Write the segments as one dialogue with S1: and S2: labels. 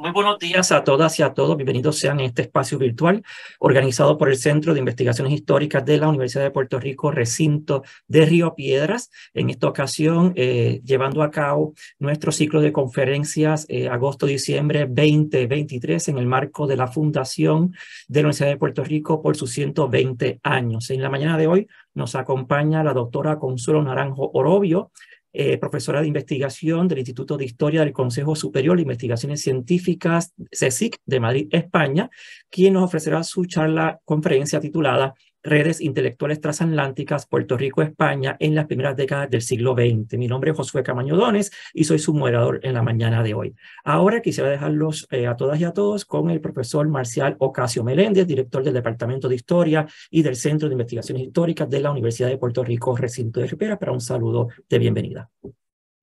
S1: Muy buenos días a todas y a todos. Bienvenidos sean a este espacio virtual organizado por el Centro de
S2: Investigaciones Históricas de la Universidad de Puerto Rico, recinto de Río Piedras. En esta ocasión, eh, llevando a cabo nuestro ciclo de conferencias eh, agosto-diciembre 2023 en el marco de la Fundación de la Universidad de Puerto Rico por sus 120 años. En la mañana de hoy nos acompaña la doctora Consuelo Naranjo Orobio. Eh, profesora de investigación del Instituto de Historia del Consejo Superior de Investigaciones Científicas, CSIC, de Madrid, España, quien nos ofrecerá su charla conferencia titulada redes intelectuales transatlánticas Puerto Rico-España en las primeras décadas del siglo XX. Mi nombre es Josué Camañodones y soy su moderador en la mañana de hoy. Ahora quisiera dejarlos eh, a todas y a todos con el profesor Marcial Ocasio Meléndez, director del Departamento de Historia y del Centro de Investigaciones Históricas de la Universidad de Puerto Rico, Recinto de Ribera, para un saludo de
S1: bienvenida.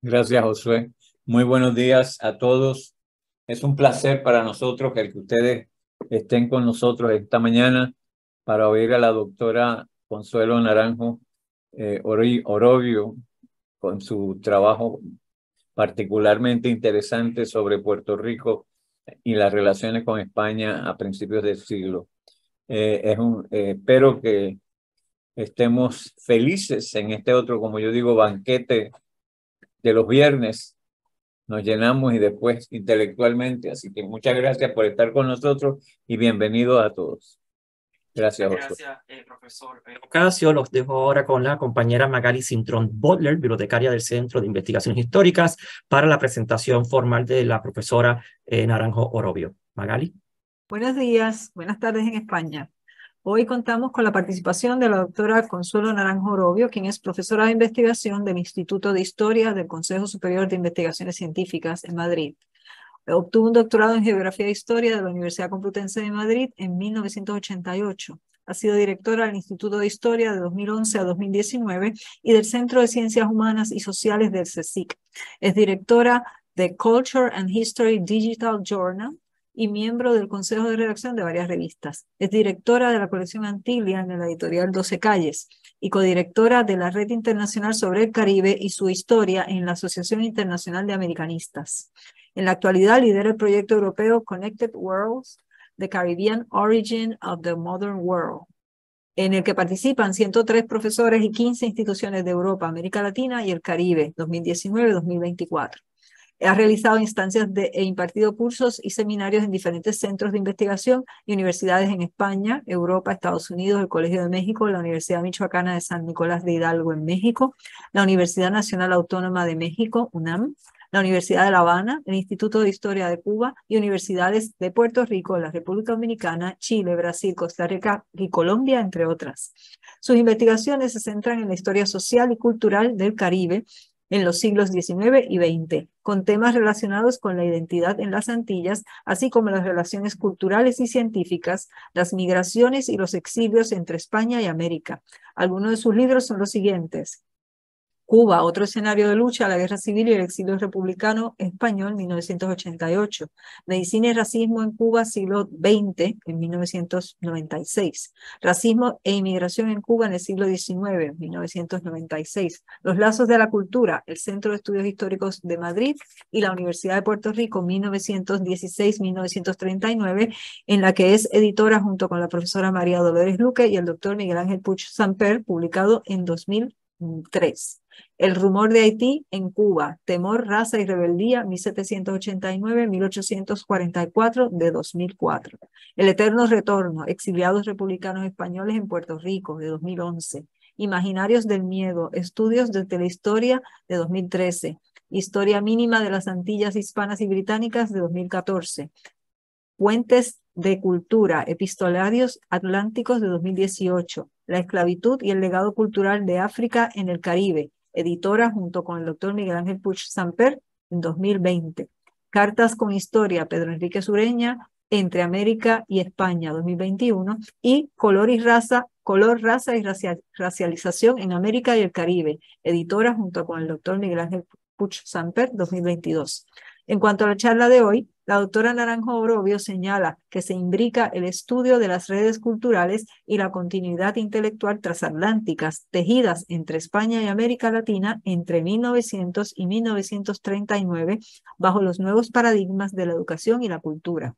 S1: Gracias, Josué. Muy buenos días a todos. Es un placer para nosotros que ustedes estén con nosotros esta mañana para oír a la doctora Consuelo Naranjo eh, Orobio con su trabajo particularmente interesante sobre Puerto Rico y las relaciones con España a principios del siglo. Eh, es un, eh, espero que estemos felices en este otro, como yo digo, banquete de los viernes. Nos llenamos y después intelectualmente. Así que muchas gracias por estar con nosotros y bienvenido a todos. Gracias, Gracias
S3: eh, profesor eh,
S1: Ocasio. Los dejo ahora con la compañera Magali Sintron Butler, bibliotecaria
S2: del Centro de Investigaciones Históricas, para la presentación formal de la profesora eh, Naranjo Orobio. Magali.
S4: Buenos días, buenas tardes en España. Hoy contamos con la participación de la doctora Consuelo Naranjo Orobio, quien es profesora de investigación del Instituto de Historia del Consejo Superior de Investigaciones Científicas en Madrid. Obtuvo un doctorado en Geografía e Historia de la Universidad Complutense de Madrid en 1988. Ha sido directora del Instituto de Historia de 2011 a 2019 y del Centro de Ciencias Humanas y Sociales del CSIC. Es directora de Culture and History Digital Journal y miembro del consejo de redacción de varias revistas. Es directora de la colección Antilia en la editorial 12 Calles y codirectora de la Red Internacional sobre el Caribe y su Historia en la Asociación Internacional de Americanistas. En la actualidad lidera el proyecto europeo Connected Worlds, The Caribbean Origin of the Modern World, en el que participan 103 profesores y 15 instituciones de Europa, América Latina y el Caribe 2019-2024. Ha realizado instancias de, e impartido cursos y seminarios en diferentes centros de investigación y universidades en España, Europa, Estados Unidos, el Colegio de México, la Universidad Michoacana de San Nicolás de Hidalgo en México, la Universidad Nacional Autónoma de México, UNAM, la Universidad de La Habana, el Instituto de Historia de Cuba y universidades de Puerto Rico, la República Dominicana, Chile, Brasil, Costa Rica y Colombia, entre otras. Sus investigaciones se centran en la historia social y cultural del Caribe en los siglos XIX y XX, con temas relacionados con la identidad en las Antillas, así como las relaciones culturales y científicas, las migraciones y los exilios entre España y América. Algunos de sus libros son los siguientes. Cuba, otro escenario de lucha, la guerra civil y el exilio republicano español, 1988. Medicina y racismo en Cuba, siglo XX, en 1996. Racismo e inmigración en Cuba en el siglo XIX, 1996. Los lazos de la cultura, el Centro de Estudios Históricos de Madrid y la Universidad de Puerto Rico, 1916-1939, en la que es editora junto con la profesora María Dolores Luque y el doctor Miguel Ángel Puch Samper, publicado en 2000. 3. Mm, El rumor de Haití en Cuba, temor, raza y rebeldía, 1789-1844 de 2004. El eterno retorno, exiliados republicanos españoles en Puerto Rico de 2011. Imaginarios del miedo, estudios de la historia de 2013. Historia mínima de las Antillas Hispanas y Británicas de 2014. Puentes de Cultura, Epistolarios Atlánticos de 2018, La esclavitud y el legado cultural de África en el Caribe, editora junto con el doctor Miguel Ángel Puch Samper en 2020. Cartas con Historia, Pedro Enrique Sureña, entre América y España 2021 y Color y Raza, Color, Raza y Racialización en América y el Caribe, editora junto con el doctor Miguel Ángel Puch Samper 2022. En cuanto a la charla de hoy, la doctora Naranjo Orobio señala que se imbrica el estudio de las redes culturales y la continuidad intelectual transatlánticas tejidas entre España y América Latina entre 1900 y 1939 bajo los nuevos paradigmas de la educación y la cultura.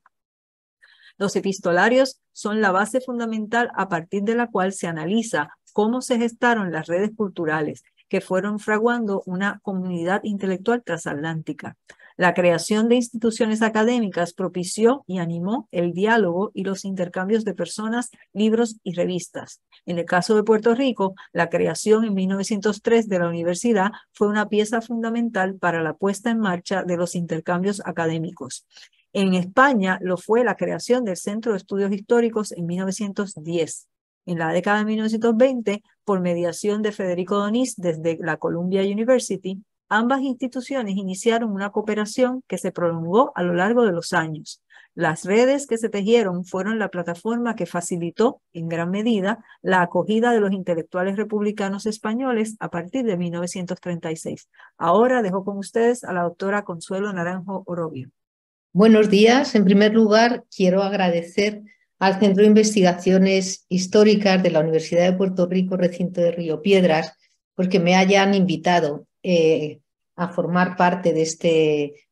S4: Los epistolarios son la base fundamental a partir de la cual se analiza cómo se gestaron las redes culturales que fueron fraguando una comunidad intelectual transatlántica. La creación de instituciones académicas propició y animó el diálogo y los intercambios de personas, libros y revistas. En el caso de Puerto Rico, la creación en 1903 de la universidad fue una pieza fundamental para la puesta en marcha de los intercambios académicos. En España lo fue la creación del Centro de Estudios Históricos en 1910. En la década de 1920, por mediación de Federico Doniz desde la Columbia University, Ambas instituciones iniciaron una cooperación que se prolongó a lo largo de los años. Las redes que se tejieron fueron la plataforma que facilitó en gran medida la acogida de los intelectuales republicanos españoles a partir de 1936. Ahora dejo con ustedes a la doctora Consuelo Naranjo Orobio. Buenos días.
S5: En primer lugar, quiero agradecer al Centro de Investigaciones Históricas de la Universidad de Puerto Rico, recinto de Río Piedras, porque me hayan invitado eh, a formar parte de este,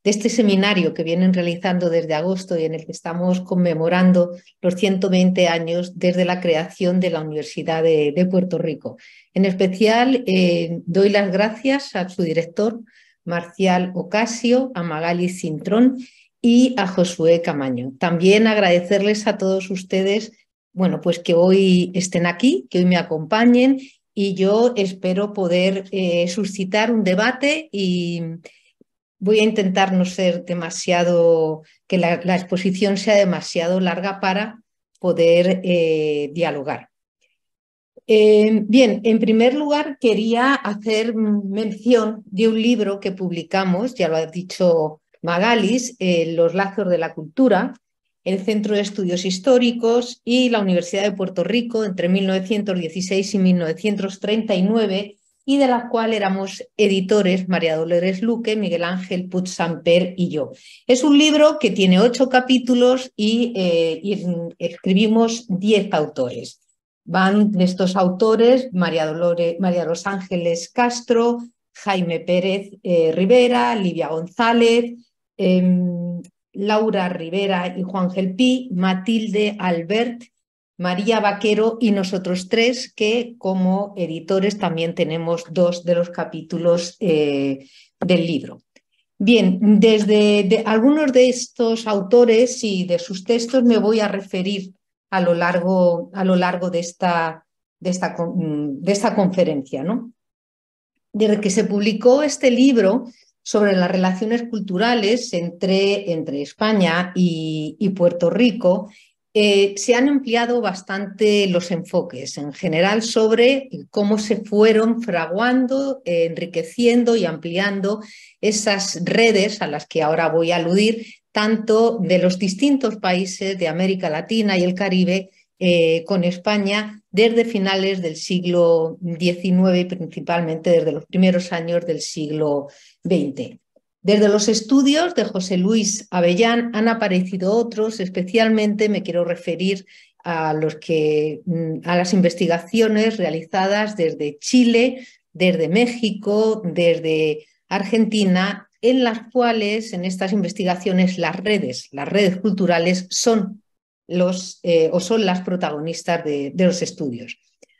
S5: de este seminario que vienen realizando desde agosto y en el que estamos conmemorando los 120 años desde la creación de la Universidad de, Puerto Rico. En especial, eh, doy las gracias a su director, Marcial Ocasio, a Magali Cintrón y a Josué Camaño. También agradecerles a todos ustedes bueno, pues que hoy estén aquí, que hoy me acompañen y yo espero poder eh, suscitar un debate y voy a intentar no ser demasiado, que la, exposición sea demasiado larga para poder eh, dialogar. Eh, bien, en primer lugar quería hacer mención de un libro que publicamos, ya lo ha dicho Magalis, Los lazos de la cultura, el Centro de Estudios Históricos y la Universidad de Puerto Rico entre 1916 y 1939 y de la cual éramos editores María Dolores Luque, Miguel Ángel Putzamper y yo. Es un libro que tiene ocho capítulos eh, y, escribimos diez autores. Van de estos autores María, Dolores, María Los Ángeles Castro, Jaime Pérez eh, Rivera, Livia González, em, Laura Rivera y Juan Gelpi, Matilde Albert, María Vaquero y nosotros tres, que como editores también tenemos dos de los capítulos eh, del libro. Bien, desde algunos de estos autores y de sus textos me voy a referir a lo largo, a lo largo de, esta, de, de esta conferencia. ¿no? Desde que se publicó este libro, sobre las relaciones culturales entre, entre España y, Puerto Rico, eh, se han ampliado bastante los enfoques en general sobre cómo se fueron fraguando, enriqueciendo y ampliando esas redes a las que ahora voy a aludir, tanto de los distintos países de América Latina y el Caribe eh, con España desde finales del siglo XIX y principalmente desde los primeros años del siglo XX. Desde los estudios de José Luis Avellán han aparecido otros, especialmente me quiero referir a, los que, mm, a las investigaciones realizadas desde Chile, desde México, desde Argentina, en las cuales en estas investigaciones las redes, las redes culturales son los, eh, o son las protagonistas de, los estudios.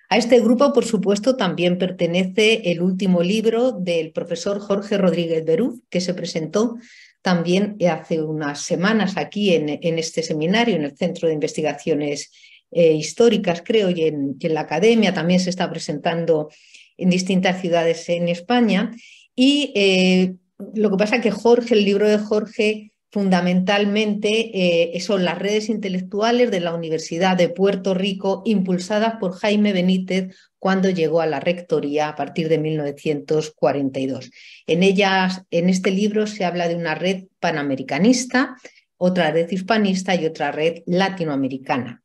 S5: A este grupo, por supuesto, también pertenece el último libro del profesor Jorge Rodríguez Berú, que se presentó también hace unas semanas aquí en, este seminario, en el Centro de Investigaciones eh, Históricas, creo, y en, la academia. También se está presentando en distintas ciudades en España. Y eh, lo que pasa es que Jorge, el libro de Jorge, fundamentalmente eh, son las redes intelectuales de la Universidad de Puerto Rico, impulsadas por Jaime Benítez cuando llegó a la rectoría a partir de 1942. En, ellas, en este libro se habla de una red panamericanista, otra red hispanista y otra red latinoamericana.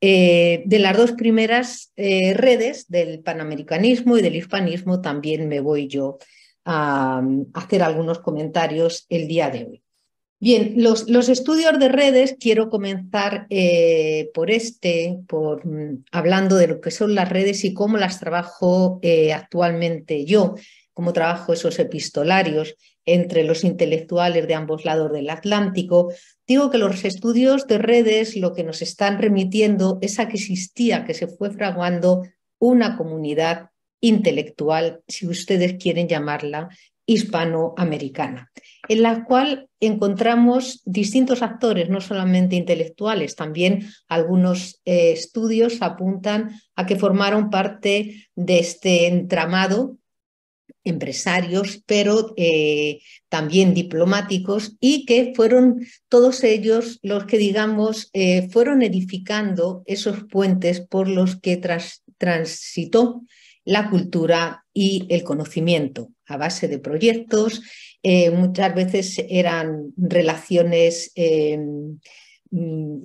S5: Eh, de las dos primeras eh, redes, del panamericanismo y del hispanismo, también me voy yo a hacer algunos comentarios el día de hoy. Bien, los, estudios de redes, quiero comenzar eh, por este, por, mm, hablando de lo que son las redes y cómo las trabajo eh, actualmente yo, cómo trabajo esos epistolarios entre los intelectuales de ambos lados del Atlántico. Digo que los estudios de redes lo que nos están remitiendo es a que existía, que se fue fraguando una comunidad intelectual, si ustedes quieren llamarla, hispanoamericana, en la cual encontramos distintos actores, no solamente intelectuales, también algunos eh, estudios apuntan a que formaron parte de este entramado empresarios, pero eh, también diplomáticos, y que fueron todos ellos los que, digamos, eh, fueron edificando esos puentes por los que transitó la cultura y el conocimiento a base de proyectos, eh, muchas veces eran relaciones eh, mm,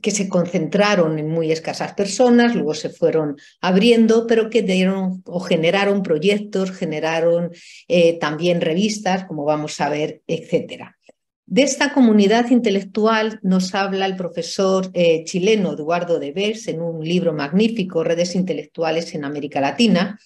S5: que se concentraron en muy escasas personas, luego se fueron abriendo, pero que dieron o generaron proyectos, generaron eh, también revistas, como vamos a ver, etc. De esta comunidad intelectual nos habla el profesor chileno Eduardo de Vers en un libro magnífico, Redes Intelectuales en América Latina,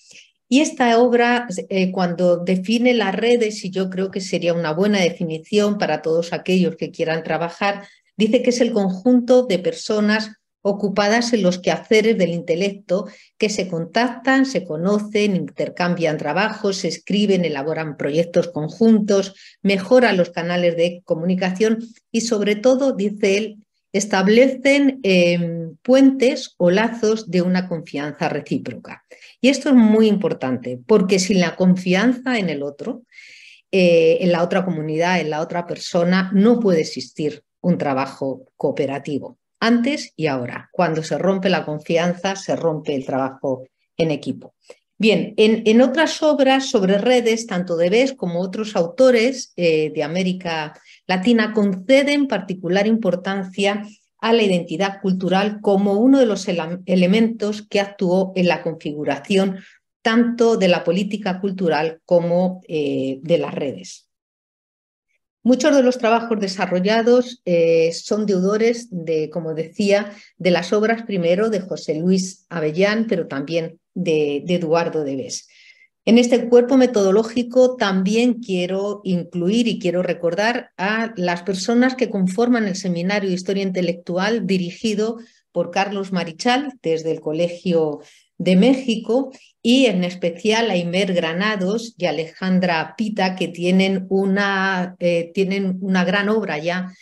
S5: y esta obra, eh, cuando define las redes, y yo creo que sería una buena definición para todos aquellos que quieran trabajar, dice que es el conjunto de personas ocupadas en los quehaceres del intelecto que se contactan, se conocen, intercambian trabajos, se escriben, elaboran proyectos conjuntos, mejoran los canales de comunicación y sobre todo, dice él, establecen em, puentes o lazos de una confianza recíproca. Y esto es muy importante, porque sin la confianza en el otro, eh, en la otra comunidad, en la otra persona, no puede existir un trabajo cooperativo. Antes y ahora, cuando se rompe la confianza, se rompe el trabajo en equipo. Bien, en, otras obras sobre redes, tanto de Bes como otros autores eh, de América Latina conceden particular importancia a la identidad cultural como uno de los elementos que actuó en la configuración tanto de la política cultural como eh, de las redes. Muchos de los trabajos desarrollados eh, son deudores de, como decía, de las obras primero de José Luis Avellán, pero también de, de Eduardo Debes. En este cuerpo metodológico también quiero incluir y quiero recordar a las personas que conforman el seminario de Historia Intelectual dirigido por Carlos Marichal desde el Colegio de México y en especial a Imer Granados y Alejandra Pita que tienen una, eh, tienen una gran obra ya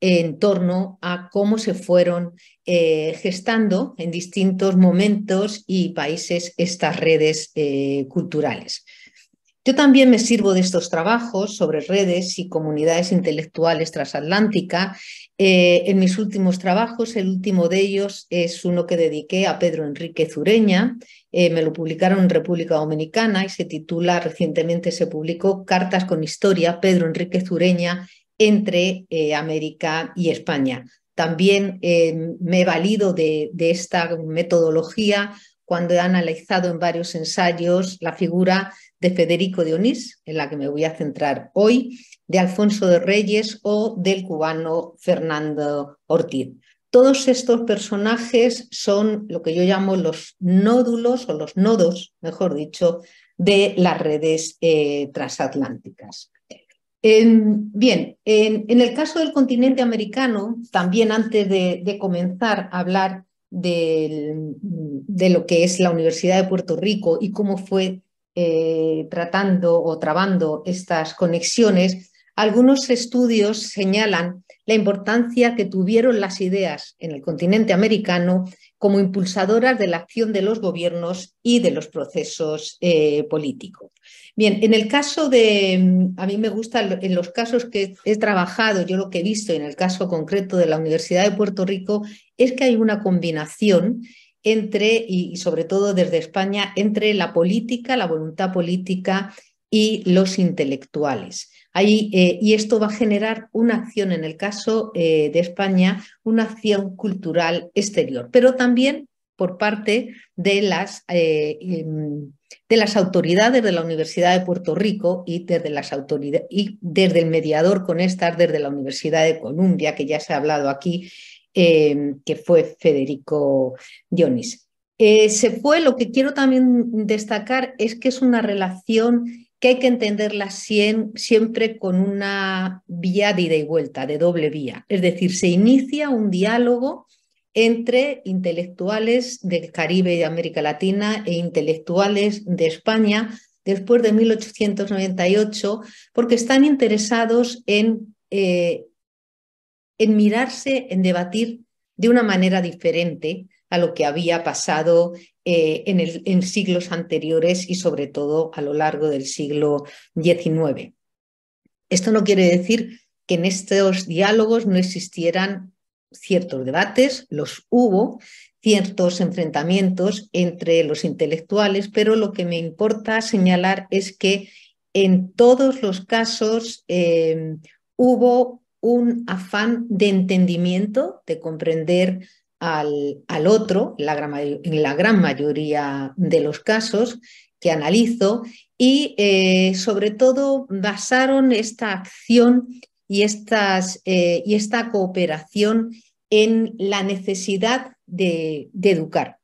S5: en torno a cómo se fueron eh, gestando en distintos momentos y países estas redes eh, culturales. Yo también me sirvo de estos trabajos sobre redes y comunidades intelectuales transatlántica. Eh, en mis últimos trabajos, el último de ellos es uno que dediqué a Pedro Enrique Zureña. me lo publicaron en República Dominicana y se titula, recientemente se publicó, Cartas con Historia, Pedro Enrique Zureña entre América y España. También em, me he valido de, esta metodología cuando he analizado en varios ensayos la figura de Federico de Onís, en la que me voy a centrar hoy, de Alfonso de Reyes o del cubano Fernando Ortiz. Todos estos personajes son lo que yo llamo los nódulos o los nodos, mejor dicho, de las redes eh, transatlánticas bien, en, el caso del continente americano, también antes de, comenzar a hablar de lo que es la Universidad de Puerto Rico y cómo fue eh, tratando o trabando estas conexiones, algunos estudios señalan la importancia que tuvieron las ideas en el continente americano como impulsadoras de la acción de los gobiernos y de los procesos eh, políticos. Bien, en el caso de, mm, a mí me gusta, en los casos que he trabajado, yo lo que he visto en el caso concreto de la Universidad de Puerto Rico, es que hay una combinación entre, y sobre todo desde España, entre la política, la voluntad política y los intelectuales. Ahí, eh, y esto va a generar una acción, en el caso eh, de España, una acción cultural exterior, pero también por parte de las, eh, em, de las autoridades de la Universidad de Puerto Rico y desde, las y desde el mediador con estas, desde la Universidad de Columbia, que ya se ha hablado aquí, em, que fue Federico Dionis. Eh, se fue, lo que quiero también destacar es que es una relación que hay que entenderla siempre con una vía de ida y vuelta, de doble vía. Es decir, se inicia un diálogo entre intelectuales del Caribe y América Latina e intelectuales de España después de 1898, porque están interesados en, eh, en mirarse, en debatir de una manera diferente a lo que había pasado eh, en, el, en siglos anteriores y sobre todo a lo largo del siglo XIX. Esto no quiere decir que en estos diálogos no existieran ciertos debates, los hubo, ciertos enfrentamientos entre los intelectuales, pero lo que me importa señalar es que en todos los casos eh, hubo un afán de entendimiento, de comprender al, otro, en la gran mayoría de los casos que analizo, y eh, sobre todo basaron esta acción y, estas, eh, y esta cooperación en la necesidad de, educar.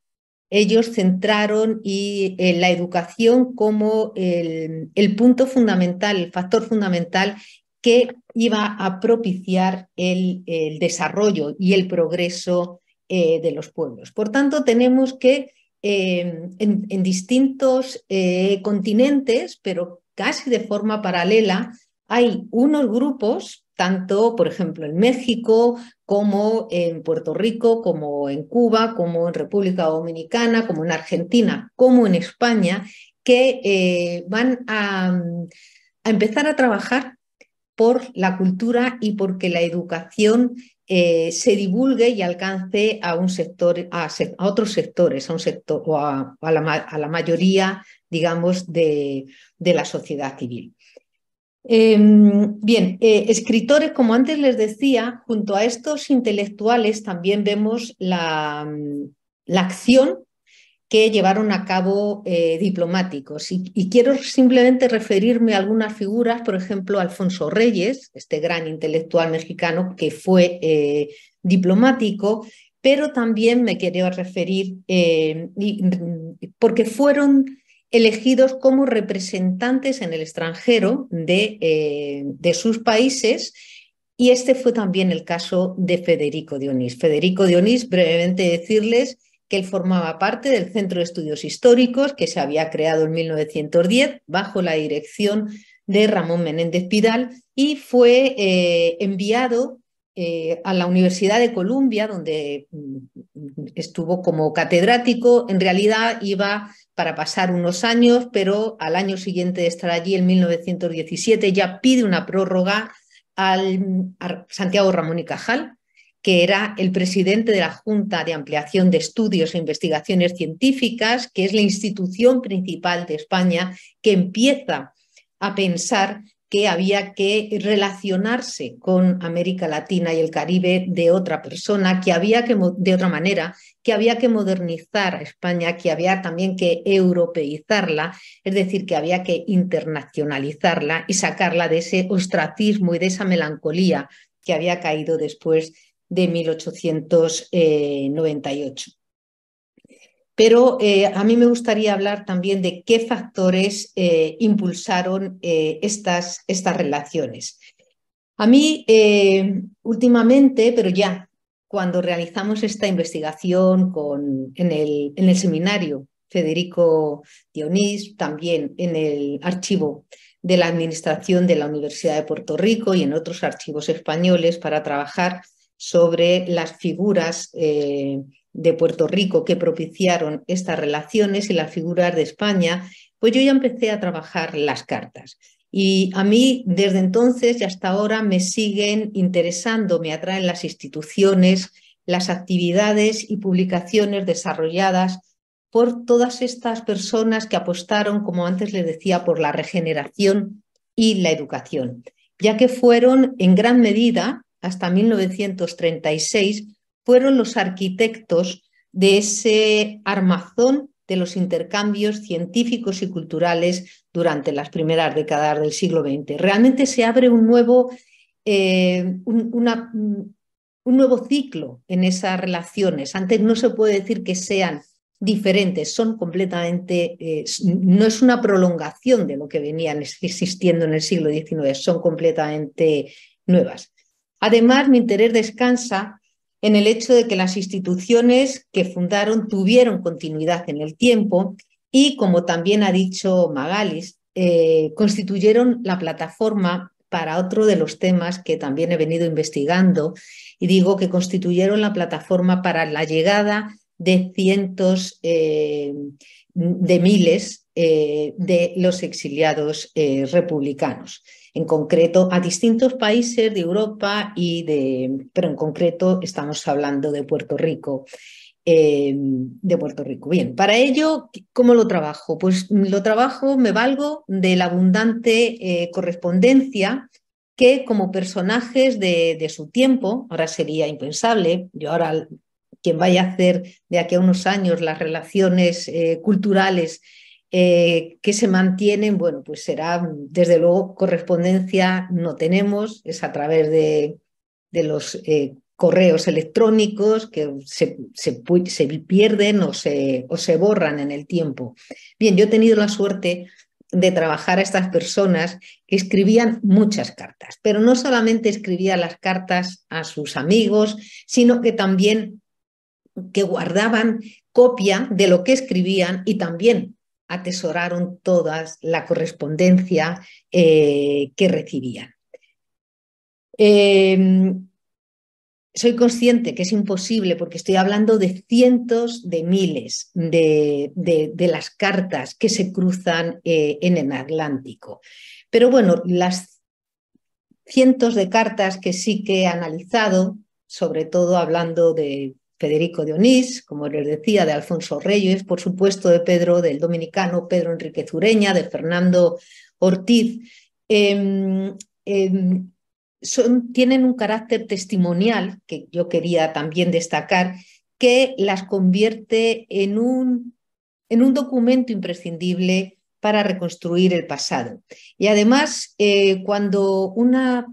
S5: Ellos centraron y, eh, la educación como el, punto fundamental, el factor fundamental que iba a propiciar el, desarrollo y el progreso eh, de los pueblos. Por tanto, tenemos que em, en, distintos continentes, pero casi de forma paralela, hay unos grupos, tanto, por ejemplo, en México, como en Puerto Rico, como en Cuba, como en República Dominicana, como en Argentina, como en España, que eh, van a, empezar a trabajar por la cultura y porque la educación eh, se divulgue y alcance a un sector, a, otros sectores, a un sector o a, la, mayoría, digamos, de la sociedad civil. Em, bien, eh, escritores, como antes les decía, junto a estos intelectuales también vemos la, mm, acción que llevaron a cabo eh, diplomáticos. Y, quiero simplemente referirme a algunas figuras, por ejemplo, Alfonso Reyes, este gran intelectual mexicano que fue eh, diplomático, pero también me quería referir, mm, porque fueron elegidos como representantes en el extranjero eh, de, sus países y este fue también el caso de Federico Dionís. Federico Dionís, brevemente decirles que él formaba parte del Centro de Estudios Históricos que se había creado en 1910 bajo la dirección de Ramón Menéndez Pidal y fue eh, enviado eh, a la Universidad de Columbia, donde mm, estuvo como catedrático. En realidad iba para pasar unos años, pero al año siguiente de estar allí, en 1917, ya pide una prórroga al a Santiago Ramón y Cajal, que era el presidente de la Junta de Ampliación de Estudios e Investigaciones Científicas, que es la institución principal de España que empieza a pensar que había que relacionarse con América Latina y el Caribe de otra persona, que había que de otra manera, que había que modernizar a España, que había también que europeizarla, es decir, que había que internacionalizarla y sacarla de ese ostracismo y de esa melancolía que había caído después de 1898. Pero eh, a mí me gustaría hablar también de qué factores eh, impulsaron eh, estas, estas, relaciones. A mí, últimamente, pero ya cuando realizamos esta investigación con, en, el, en, el, seminario Federico Dionís, también en el archivo de la Administración de la Universidad de Puerto Rico y en otros archivos españoles para trabajar sobre las figuras de Puerto Rico que propiciaron estas relaciones y las figuras de España, pues yo ya empecé a trabajar las cartas. Y a mí desde entonces y hasta ahora me siguen interesando, me atraen las instituciones, las actividades y publicaciones desarrolladas por todas estas personas que apostaron, como antes les decía, por la regeneración y la educación, ya que fueron en gran medida, hasta 1936, fueron los arquitectos de ese armazón de los intercambios científicos y culturales durante las primeras décadas del siglo XX. Realmente se abre un nuevo, eh, nuevo ciclo en esas relaciones. Antes no se puede decir que sean diferentes, son completamente, eh, no es una prolongación de lo que venían existiendo en el siglo XIX, son completamente nuevas. Además, mi interés descansa en el hecho de que las instituciones que fundaron tuvieron continuidad en el tiempo y, como también ha dicho Magalis, eh, constituyeron la plataforma para otro de los temas que también he venido investigando y digo que constituyeron la plataforma para la llegada de cientos eh, de miles eh, de los exiliados republicanos en concreto a distintos países de Europa y de, pero en concreto estamos hablando de Puerto Rico. Eh, de Puerto Rico. Bien, para ello, ¿cómo lo trabajo? Pues lo trabajo, me valgo de la abundante eh, correspondencia que como personajes de, su tiempo, ahora sería impensable, yo ahora quien vaya a hacer de aquí a unos años las relaciones eh, culturales eh, que se mantienen, bueno, pues será, desde luego, correspondencia no tenemos, es a través de, los eh, correos electrónicos que se, pierden o se, o se borran en el tiempo. Bien, yo he tenido la suerte de trabajar a estas personas que escribían muchas cartas, pero no solamente escribían las cartas a sus amigos, sino que también que guardaban copia de lo que escribían y también atesoraron todas la correspondencia eh, que recibían. Em, soy consciente que es imposible porque estoy hablando de cientos de miles de, las cartas que se cruzan eh, en el Atlántico. Pero bueno, las cientos de cartas que sí que he analizado, sobre todo hablando de Federico de Onís, como les decía, de Alfonso Reyes, por supuesto de Pedro, del dominicano Pedro Enrique Zureña, de Fernando Ortiz, em, em, tienen un carácter testimonial que yo quería también destacar, que las convierte en un, en un documento imprescindible para reconstruir el pasado. Y además, eh, cuando una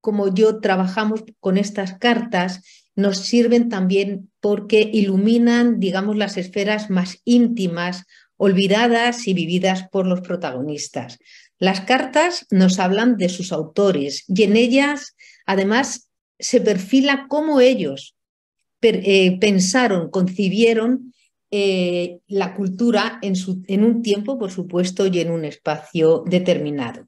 S5: como yo trabajamos con estas cartas, nos sirven también porque iluminan, digamos, las esferas más íntimas, olvidadas y vividas por los protagonistas. Las cartas nos hablan de sus autores y en ellas, además, se perfila cómo ellos eh, pensaron, concibieron eh, la cultura en, su, en, un tiempo, por supuesto, y en un espacio determinado.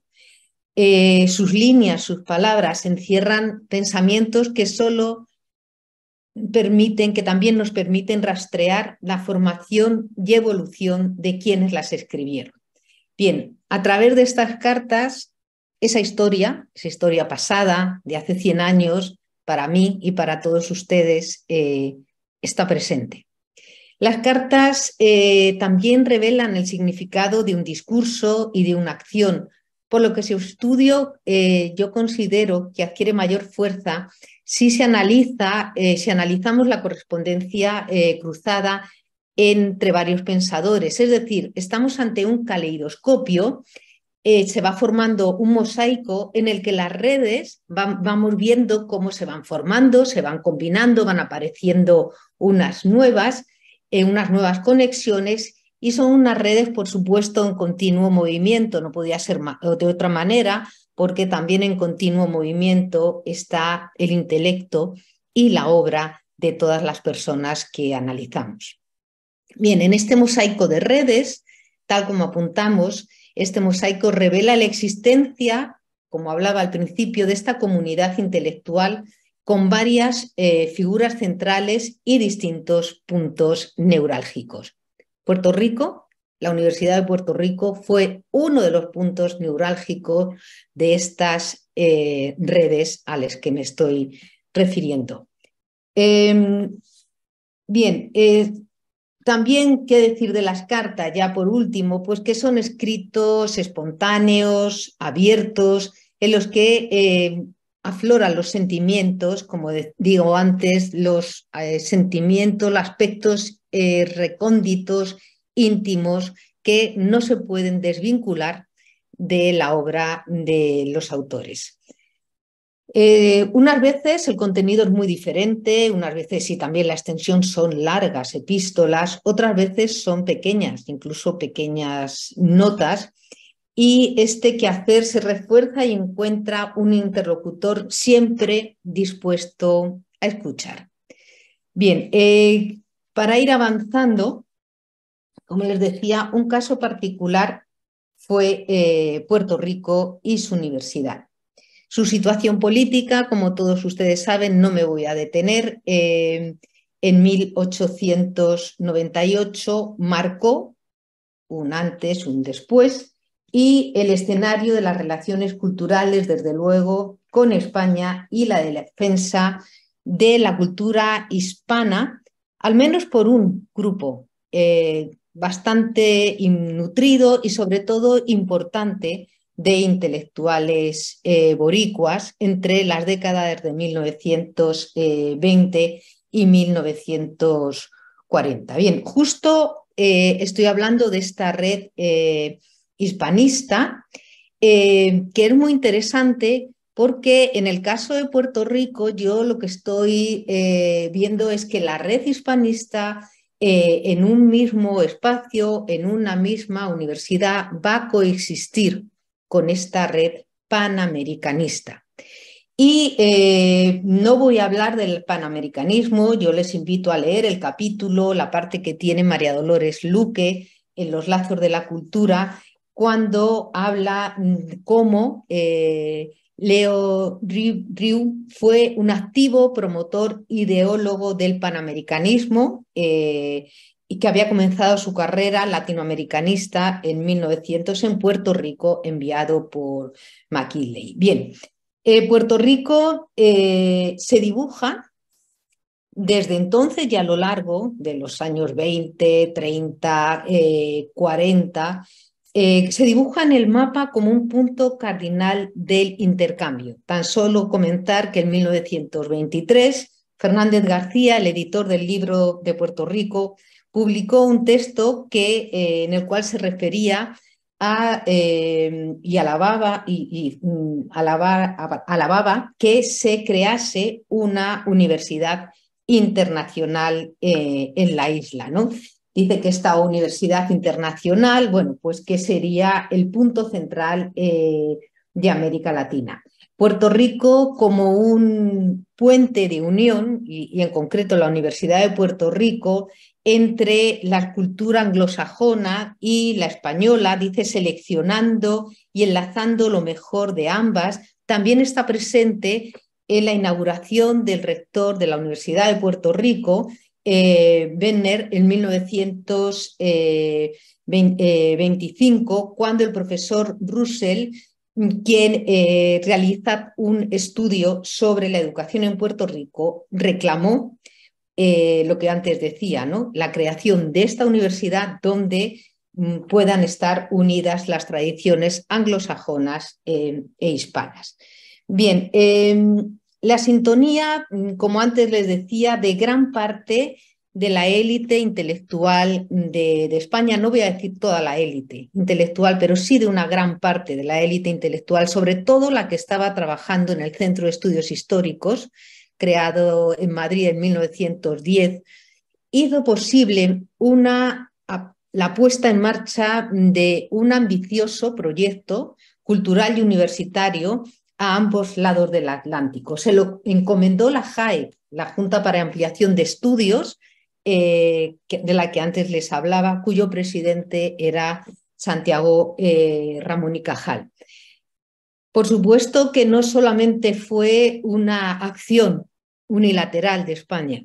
S5: Eh, sus líneas, sus palabras encierran pensamientos que solo permiten, que también nos permiten rastrear la formación y evolución de quienes las escribieron. Bien, a través de estas cartas, esa historia, esa historia pasada de hace 100 años, para mí y para todos ustedes, eh, está presente. Las cartas eh, también revelan el significado de un discurso y de una acción, por lo que su estudio eh, yo considero que adquiere mayor fuerza si se analiza, eh, si analizamos la correspondencia eh, cruzada entre varios pensadores. Es decir, estamos ante un caleidoscopio, eh, se va formando un mosaico en el que las redes vamos viendo cómo se van formando, se van combinando, van apareciendo unas nuevas, unas nuevas conexiones y son unas redes, por supuesto, en continuo movimiento, no podía ser de otra manera, porque también en continuo movimiento está el intelecto y la obra de todas las personas que analizamos. Bien, en este mosaico de redes, tal como apuntamos, este mosaico revela la existencia, como hablaba al principio, de esta comunidad intelectual con varias eh, figuras centrales y distintos puntos neurálgicos. Puerto Rico, la Universidad de Puerto Rico fue uno de los puntos neurálgicos de estas eh, redes a las que me estoy refiriendo. Em, bien, eh, también qué decir de las cartas, ya por último, pues que son escritos espontáneos, abiertos, en los que em, afloran los sentimientos, como digo antes, los eh, sentimientos, los aspectos recónditos íntimos que no se pueden desvincular de la obra de los autores. Eh, unas veces el contenido es muy diferente, unas veces y también la extensión son largas epístolas, otras veces son pequeñas, incluso pequeñas notas, y este quehacer se refuerza y encuentra un interlocutor siempre dispuesto a escuchar. Bien, eh, para ir avanzando, como les decía, un caso particular fue eh, Puerto Rico y su universidad. Su situación política, como todos ustedes saben, no me voy a detener. Eh, en 1898 marcó un antes, un después, y el escenario de las relaciones culturales, desde luego, con España y la defensa de la cultura hispana, al menos por un grupo eh, bastante nutrido y sobre todo importante de intelectuales eh, boricuas entre las décadas de 1920 eh, y 1940. Bien, justo eh, estoy hablando de esta red hispanista, que es muy interesante porque en el caso de Puerto Rico yo lo que estoy viendo es que la red hispanista eh, en un mismo espacio, en una misma universidad, va a coexistir con esta red panamericanista. Y eh, no voy a hablar del panamericanismo, yo les invito a leer el capítulo, la parte que tiene María Dolores Luque en Los lazos de la cultura, cuando habla mm, cómo eh, Leo Riu fue un activo promotor ideólogo del panamericanismo eh, y que había comenzado su carrera latinoamericanista en 1900 en Puerto Rico, enviado por McKinley. Bien, eh, Puerto Rico eh, se dibuja desde entonces y a lo largo de los años 20, 30, 40 eh, se dibuja en el mapa como un punto cardinal del intercambio. Tan solo comentar que en 1923 Fernández García, el editor del libro de Puerto Rico, publicó un texto eh, en el cual se refería eh, y alababa, y, mm, alababa que se crease una universidad internacional en la isla. ¿no? Dice que esta universidad internacional, bueno, pues que sería el punto central eh, de América Latina. Puerto Rico como un puente de unión, y, en concreto la Universidad de Puerto Rico, entre la cultura anglosajona y la española, dice, seleccionando y enlazando lo mejor de ambas, también está presente en la inauguración del rector de la Universidad de Puerto Rico, eh, en 1925, eh, eh, cuando el profesor Russell quien eh, realiza un estudio sobre la educación en Puerto Rico, reclamó lo que antes decía, ¿no? la creación de esta universidad donde mm, puedan estar unidas las tradiciones anglosajonas e hispanas. Bien, em, la sintonía, mm, como antes les decía, de gran parte de la élite intelectual de, España, no voy a decir toda la élite intelectual, pero sí de una gran parte de la élite intelectual, sobre todo la que estaba trabajando en el Centro de Estudios Históricos, creado en Madrid en 1910, hizo posible una, la puesta en marcha de un ambicioso proyecto cultural y universitario a ambos lados del Atlántico. Se lo encomendó la JAE, la Junta para Ampliación de Estudios, eh, de la que antes les hablaba, cuyo presidente era Santiago eh, Ramón y Cajal. Por supuesto que no solamente fue una acción unilateral de España.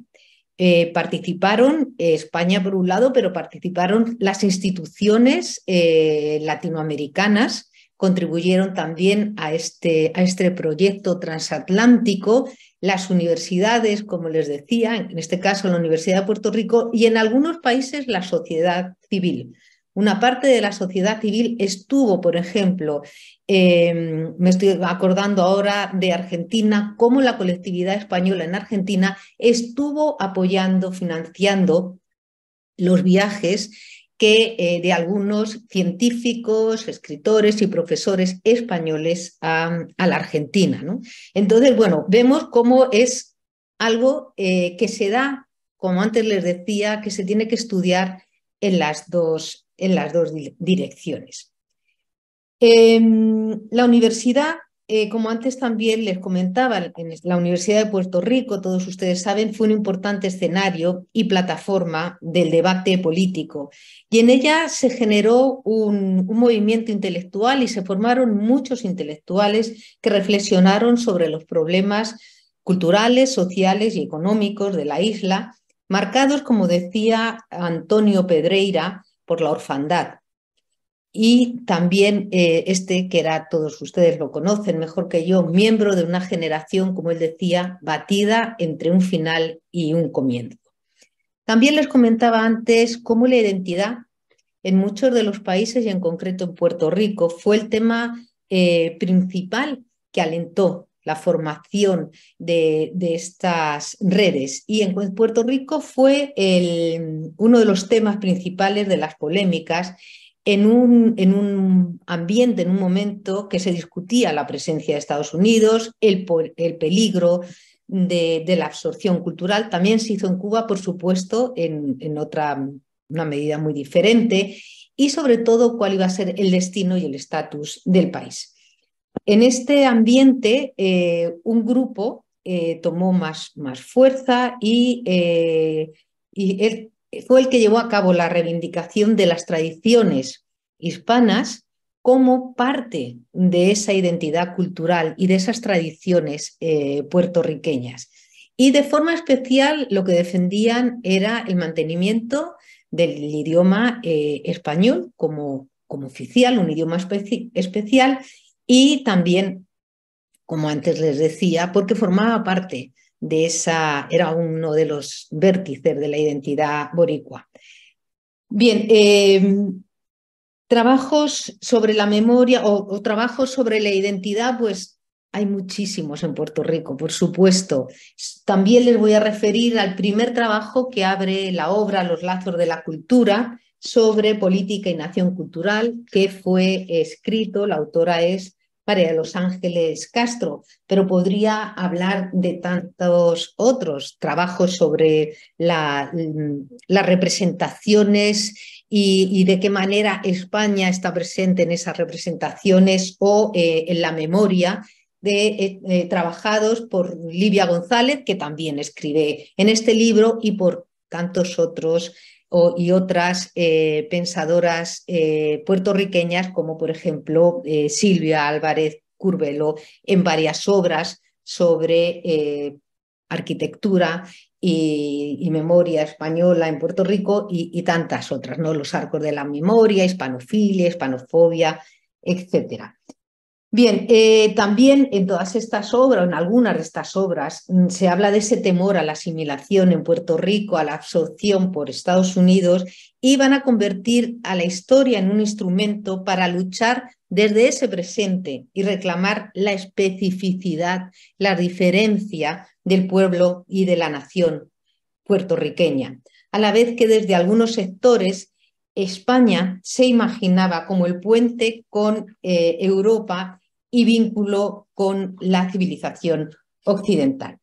S5: Eh, participaron España por un lado, pero participaron las instituciones latinoamericanas contribuyeron también a este, a este proyecto transatlántico, las universidades, como les decía, en este caso la Universidad de Puerto Rico, y en algunos países la sociedad civil. Una parte de la sociedad civil estuvo, por ejemplo, em, me estoy acordando ahora de Argentina, cómo la colectividad española en Argentina estuvo apoyando, financiando los viajes que eh, de algunos científicos, escritores y profesores españoles a, la Argentina. ¿no? Entonces, bueno, vemos cómo es algo eh, que se da, como antes les decía, que se tiene que estudiar en las dos, en las dos direcciones. Em, la universidad eh, como antes también les comentaba, en la Universidad de Puerto Rico, todos ustedes saben, fue un importante escenario y plataforma del debate político. Y en ella se generó un movimiento intelectual y se formaron muchos intelectuales que reflexionaron sobre los problemas culturales, sociales y económicos de la isla, marcados, como decía Antonio Pedreira, por la orfandad y también eh, este que era, todos ustedes lo conocen mejor que yo, miembro de una generación, como él decía, batida entre un final y un comienzo. También les comentaba antes cómo la identidad en muchos de los países y en concreto en Puerto Rico fue el tema eh, principal que alentó la formación de, estas redes. Y en Puerto Rico fue el, uno de los temas principales de las polémicas en un, en un, ambiente, en un momento que se discutía la presencia de Estados Unidos, el, el peligro de, la absorción cultural. También se hizo en Cuba, por supuesto, en, otra una medida muy diferente y sobre todo cuál iba a ser el destino y el estatus del país. En este ambiente, eh, un grupo eh, tomó más, más fuerza y, eh, y él fue el que llevó a cabo la reivindicación de las tradiciones hispanas como parte de esa identidad cultural y de esas tradiciones eh, puertorriqueñas. Y de forma especial lo que defendían era el mantenimiento del idioma eh, español como, como, oficial, un idioma especial, y también, como antes les decía, porque formaba parte de esa, era uno de los vértices de la identidad boricua. Bien, em, trabajos sobre la memoria o, o trabajos sobre la identidad, pues hay muchísimos en Puerto Rico, por supuesto. También les voy a referir al primer trabajo que abre la obra Los lazos de la cultura sobre política y nación cultural, que fue escrito, la autora es de los Ángeles Castro, pero podría hablar de tantos otros trabajos sobre la, mm, las representaciones y, y, de qué manera España está presente en esas representaciones o eh, en la memoria de, eh, eh, trabajados por Livia González, que también escribe en este libro y por tantos otros y otras eh, pensadoras eh, puertorriqueñas, como por ejemplo eh, Silvia Álvarez Curvelo, en varias obras sobre arquitectura y, memoria española en Puerto Rico y, y, tantas otras, ¿no? Los arcos de la memoria, hispanofilia, hispanofobia, etc. Bien, eh, también en todas estas obras, en algunas de estas obras, mm, se habla de ese temor a la asimilación en Puerto Rico, a la absorción por Estados Unidos, y van a convertir a la historia en un instrumento para luchar desde ese presente y reclamar la especificidad, la diferencia del pueblo y de la nación puertorriqueña, a la vez que desde algunos sectores España se imaginaba como el puente con eh, Europa y vínculo con la civilización occidental.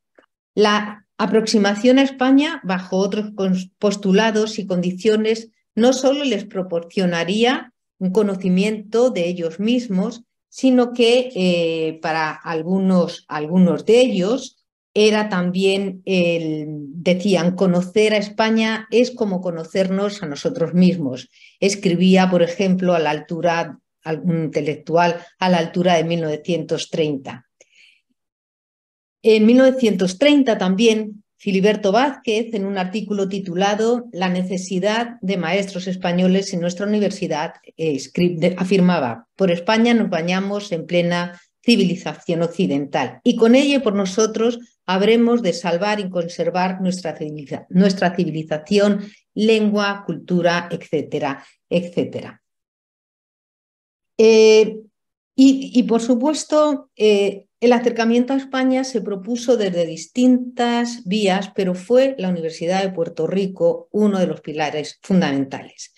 S5: La aproximación a España, bajo otros postulados y condiciones, no solo les proporcionaría un conocimiento de ellos mismos, sino que eh, para algunos, algunos de ellos era también, el, decían, conocer a España es como conocernos a nosotros mismos. Escribía, por ejemplo, a la altura algún intelectual a la altura de 1930. En 1930 también Filiberto Vázquez, en un artículo titulado La necesidad de maestros españoles en nuestra universidad, eh, afirmaba, por España nos bañamos en plena civilización occidental y con ello por nosotros habremos de salvar y conservar nuestra, nuestra civilización, lengua, cultura, etcétera, etcétera. Eh, y, por supuesto, eh, el acercamiento a España se propuso desde distintas vías, pero fue la Universidad de Puerto Rico uno de los pilares fundamentales.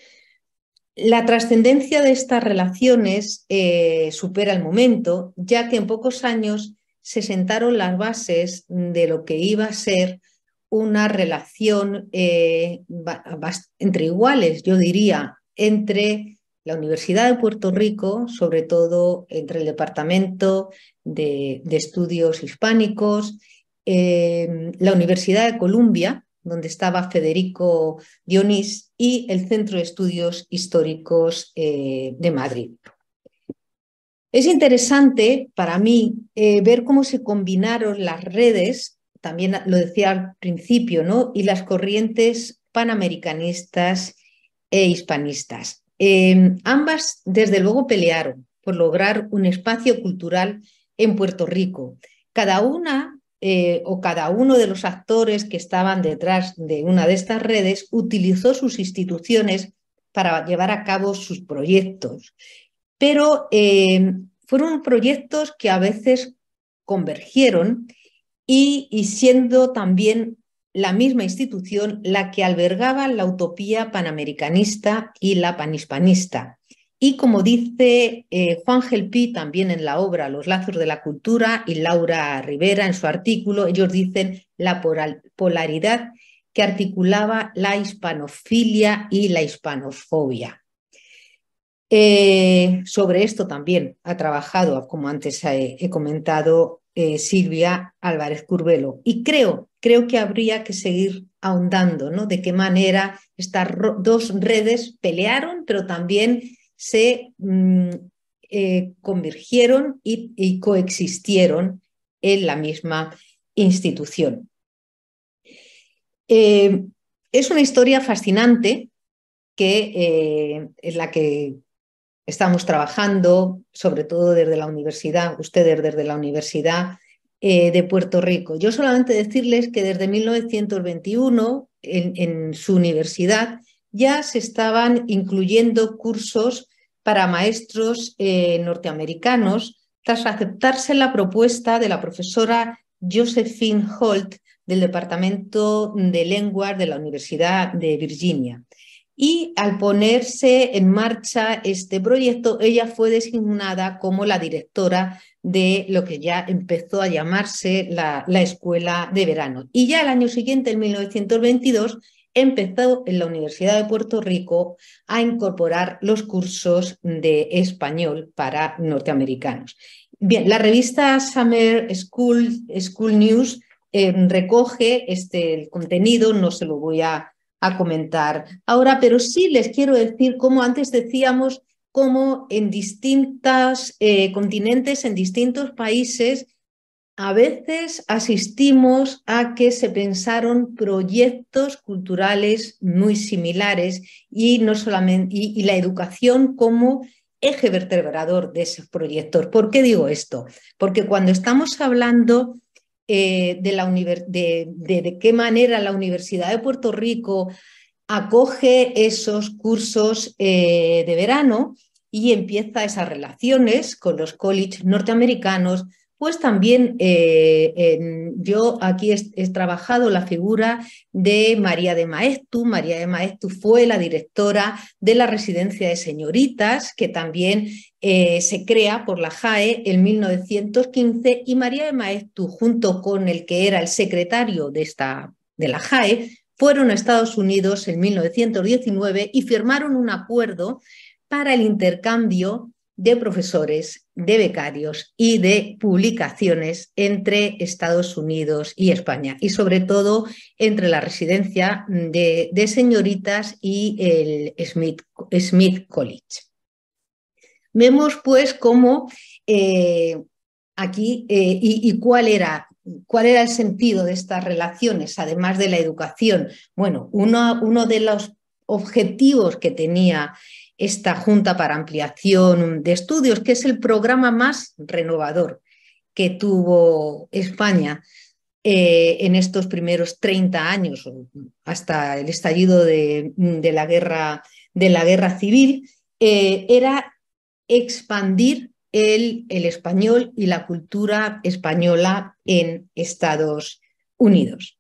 S5: La trascendencia de estas relaciones eh, supera el momento, ya que en pocos años se sentaron las bases de lo que iba a ser una relación entre iguales, yo diría, entre la Universidad de Puerto Rico, sobre todo entre el Departamento de, Estudios Hispánicos, em, la Universidad de Columbia, donde estaba Federico Dionis, y el Centro de Estudios Históricos eh, de Madrid. Es interesante para mí eh, ver cómo se combinaron las redes, también lo decía al principio, ¿no? y las corrientes panamericanistas e hispanistas. Em, ambas, desde luego, pelearon por lograr un espacio cultural en Puerto Rico. Cada una eh, o cada uno de los actores que estaban detrás de una de estas redes utilizó sus instituciones para llevar a cabo sus proyectos. Pero em, fueron proyectos que a veces convergieron y, y siendo también la misma institución la que albergaba la utopía panamericanista y la panhispanista. Y como dice eh, Juan Gelpi también en la obra Los lazos de la cultura y Laura Rivera en su artículo, ellos dicen la polaridad que articulaba la hispanofilia y la hispanofobia. Eh, sobre esto también ha trabajado, como antes he comentado, eh, Silvia Álvarez Curvelo. Y creo, creo que habría que seguir ahondando, ¿no? De qué manera estas dos redes pelearon, pero también se mm, eh, convergieron y, coexistieron en la misma institución. Eh, es una historia fascinante que es la que Estamos trabajando, sobre todo desde la universidad, ustedes desde la universidad eh, de Puerto Rico. Yo solamente decirles que desde 1921 en, su universidad ya se estaban incluyendo cursos para maestros eh, norteamericanos tras aceptarse la propuesta de la profesora Josephine Holt del Departamento de Lenguas de la Universidad de Virginia. Y al ponerse en marcha este proyecto, ella fue designada como la directora de lo que ya empezó a llamarse la, escuela de verano. Y ya el año siguiente, en 1922, empezó en la Universidad de Puerto Rico a incorporar los cursos de español para norteamericanos. Bien, la revista Summer School, School News eh, recoge este, el contenido, no se lo voy a a comentar. Ahora, pero sí les quiero decir, como antes decíamos, cómo en distintos eh, continentes, en distintos países, a veces asistimos a que se pensaron proyectos culturales muy similares y, no solamente, y la educación como eje vertebrador de esos proyectos. ¿Por qué digo esto? Porque cuando estamos hablando eh, de, la qué manera la Universidad de Puerto Rico acoge esos cursos eh, de verano y empieza esas relaciones con los colleges norteamericanos pues también eh, yo aquí he, trabajado la figura de María de Maestu. María de Maestu fue la directora de la residencia de señoritas, que también eh, se crea por la JAE en 1915, y María de Maestu, junto con el que era el secretario de, esta, de la JAE, fueron a Estados Unidos en 1919 y firmaron un acuerdo para el intercambio de profesores de becarios y de publicaciones entre Estados Unidos y España, y sobre todo entre la residencia de, señoritas y el Smith, Smith, College. Vemos pues cómo eh, aquí eh, y, cuál era ¿Cuál era el sentido de estas relaciones, además de la educación? Bueno, uno, uno de los objetivos que tenía esta Junta para Ampliación de Estudios, que es el programa más renovador que tuvo España eh, en estos primeros 30 años, hasta el estallido de, la, guerra, de la, guerra, civil, eh, era expandir el, español y la cultura española en Estados Unidos.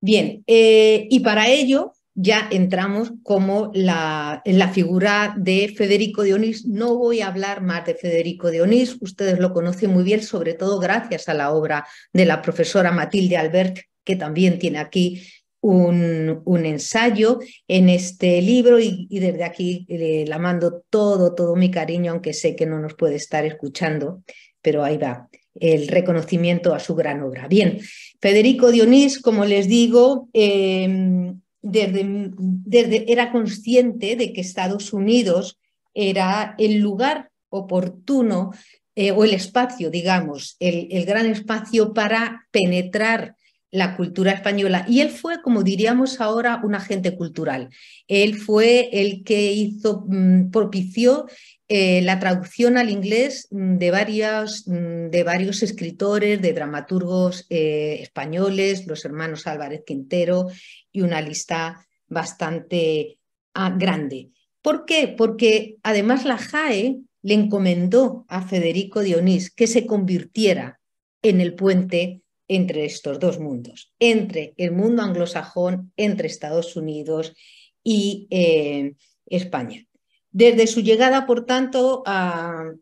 S5: Bien, eh, y para ello ya entramos como la, en la figura de Federico Dionís. No voy a hablar más de Federico Dionís, ustedes lo conocen muy bien, sobre todo gracias a la obra de la profesora Matilde Albert, que también tiene aquí un, un ensayo en este libro y, desde aquí le, eh, la mando todo, todo mi cariño, aunque sé que no nos puede estar escuchando, pero ahí va el reconocimiento a su gran obra. Bien, Federico Dionís, como les digo, em, desde, era consciente de que Estados Unidos era el lugar oportuno eh, o el espacio, digamos, el, gran espacio para penetrar la cultura española. Y él fue, como diríamos ahora, un agente cultural. Él fue el que hizo, mm, propició eh, la traducción al inglés mm, de, mm, de varios escritores, de dramaturgos eh, españoles, los hermanos Álvarez Quintero, una lista bastante ah, grande. ¿Por qué? Porque además la JAE le encomendó a Federico Dionís que se convirtiera en el puente entre estos dos mundos, entre el mundo anglosajón, entre Estados Unidos y eh, España. Desde su llegada, por tanto, a,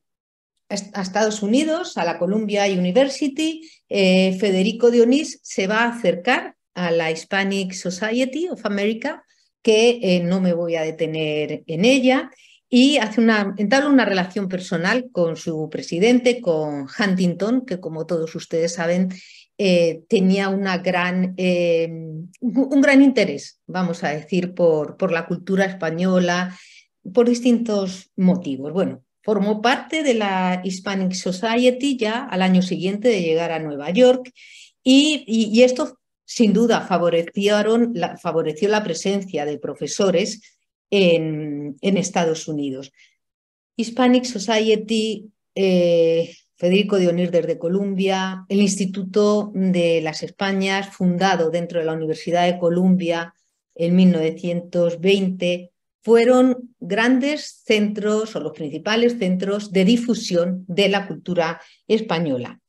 S5: Estados Unidos, a la Columbia University, eh, Federico Dionís se va a acercar a la Hispanic Society of America, que eh, no me voy a detener en ella, y hace una, una relación personal con su presidente, con Huntington, que como todos ustedes saben, eh, tenía gran, eh, un gran interés, vamos a decir, por, por la cultura española, por distintos motivos. Bueno, formó parte de la Hispanic Society ya al año siguiente de llegar a Nueva York y, y, esto sin duda favorecieron favoreció la presencia de profesores en, Estados Unidos. Hispanic Society, eh, Federico Dionir desde Columbia, el Instituto de las Españas, fundado dentro de la Universidad de Columbia en 1920, fueron grandes centros o los principales centros de difusión de la cultura española.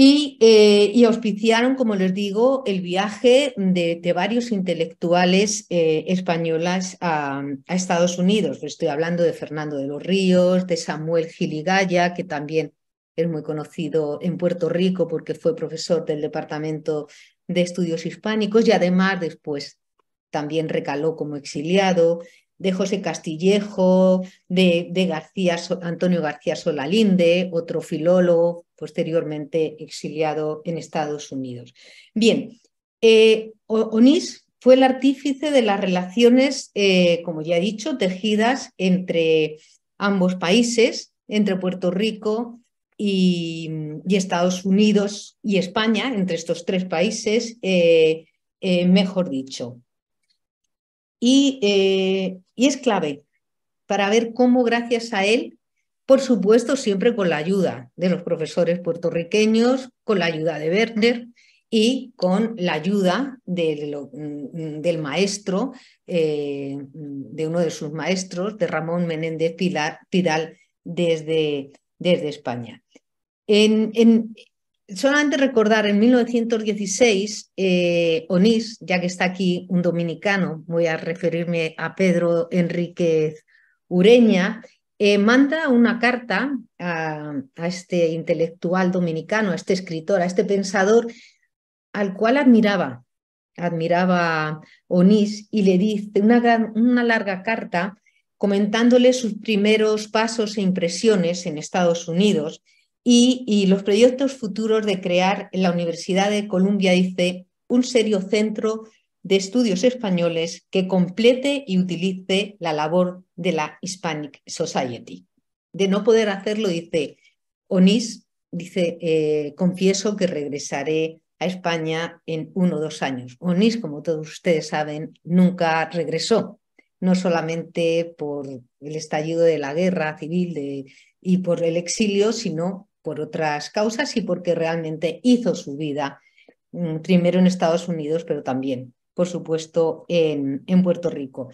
S5: Eh, y, auspiciaron, como les digo, el viaje de, varios intelectuales eh, españolas a, a, Estados Unidos. Estoy hablando de Fernando de los Ríos, de Samuel Giligaya, que también es muy conocido en Puerto Rico porque fue profesor del Departamento de Estudios Hispánicos y además después también recaló como exiliado de José Castillejo, de, García, Antonio García Solalinde, otro filólogo posteriormente exiliado en Estados Unidos. Bien, eh, Onís fue el artífice de las relaciones, eh, como ya he dicho, tejidas entre ambos países, entre Puerto Rico y, Estados Unidos y España, entre estos tres países, eh, mejor dicho. Eh, y, es clave para ver cómo gracias a él, por supuesto siempre con la ayuda de los profesores puertorriqueños, con la ayuda de Werner y con la ayuda del, mm, del maestro, eh, de uno de sus maestros, de Ramón Menéndez Pidal, desde, desde España. en, solamente recordar, en 1916, eh, Onís, ya que está aquí un dominicano, voy a referirme a Pedro Enríquez Ureña, eh, manda una carta a, este intelectual dominicano, a este escritor, a este pensador, al cual admiraba, admiraba Onís, y le dice una larga carta comentándole sus primeros pasos e impresiones en Estados Unidos y, los proyectos futuros de crear en la Universidad de Columbia, dice, un serio centro de estudios españoles que complete y utilice la labor de la Hispanic Society. De no poder hacerlo, dice Onis, dice, eh, confieso que regresaré a España en uno o dos años. Onis, como todos ustedes saben, nunca regresó, no solamente por el estallido de la guerra civil de, y por el exilio, sino por otras causas y porque realmente hizo su vida mm, primero en Estados Unidos, pero también, por supuesto, en, Puerto Rico.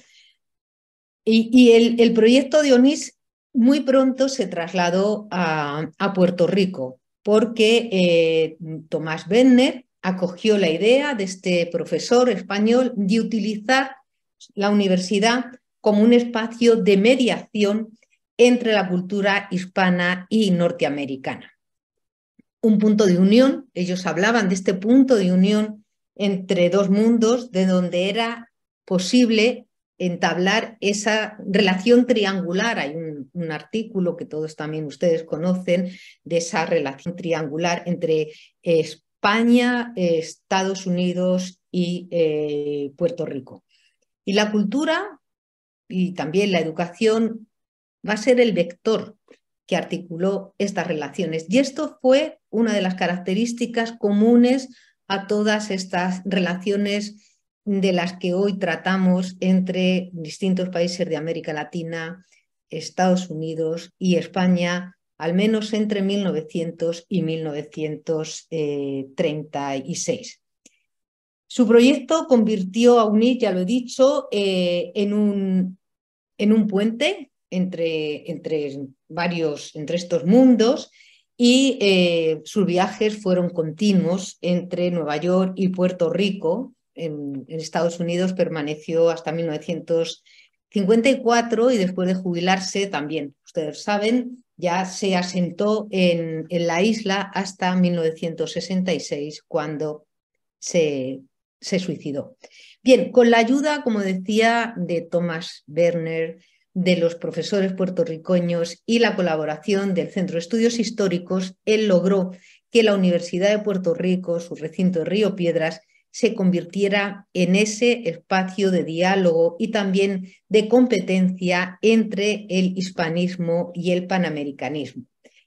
S5: Y, el, proyecto proyecto Onís muy pronto se trasladó a, Puerto Rico porque eh, Tomás Benner acogió la idea de este profesor español de utilizar la universidad como un espacio de mediación entre la cultura hispana y norteamericana. Un punto de unión, ellos hablaban de este punto de unión entre dos mundos de donde era posible entablar esa relación triangular. Hay un, artículo que todos también ustedes conocen de esa relación triangular entre España, eh, Estados Unidos y eh, Puerto Rico. Y la cultura y también la educación va a ser el vector que articuló estas relaciones. Y esto fue una de las características comunes a todas estas relaciones de las que hoy tratamos entre distintos países de América Latina, Estados Unidos y España, al menos entre 1900 y 1936. Eh, Su proyecto convirtió a UNIT, ya lo he dicho, eh, en, un, en un puente entre, varios, entre estos mundos y eh, sus viajes fueron continuos entre Nueva York y Puerto Rico. En, Estados Unidos permaneció hasta 1954 y después de jubilarse también, ustedes saben, ya se asentó en, la isla hasta 1966 cuando se, se suicidó. Bien, con la ayuda, como decía, de Thomas Werner, de los profesores puertorriqueños y la colaboración del Centro de Estudios Históricos, él logró que la Universidad de Puerto Rico, su recinto de Río Piedras, se convirtiera en ese espacio de diálogo y también de competencia entre el hispanismo y el panamericanismo.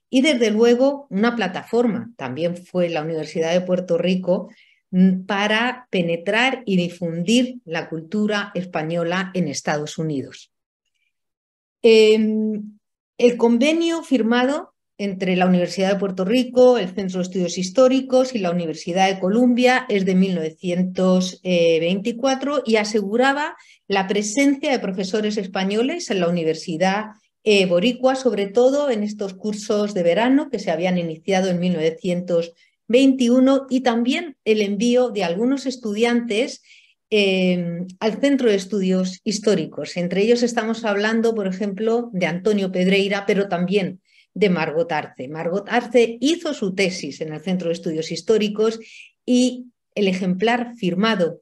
S5: Y desde luego una plataforma, también fue la Universidad de Puerto Rico, mm, para penetrar y difundir la cultura española en Estados Unidos. Em, el convenio firmado entre la Universidad de Puerto Rico, el Centro de Estudios Históricos y la Universidad de Columbia es de 1924 y aseguraba la presencia de profesores españoles en la Universidad eh, Boricua, sobre todo en estos cursos de verano que se habían iniciado en 1921 y también el envío de algunos estudiantes Em, al Centro de Estudios Históricos. Entre ellos estamos hablando, por ejemplo, de Antonio Pedreira, pero también de Margot Arce. Margot Arce hizo su tesis en el Centro de Estudios Históricos y el ejemplar firmado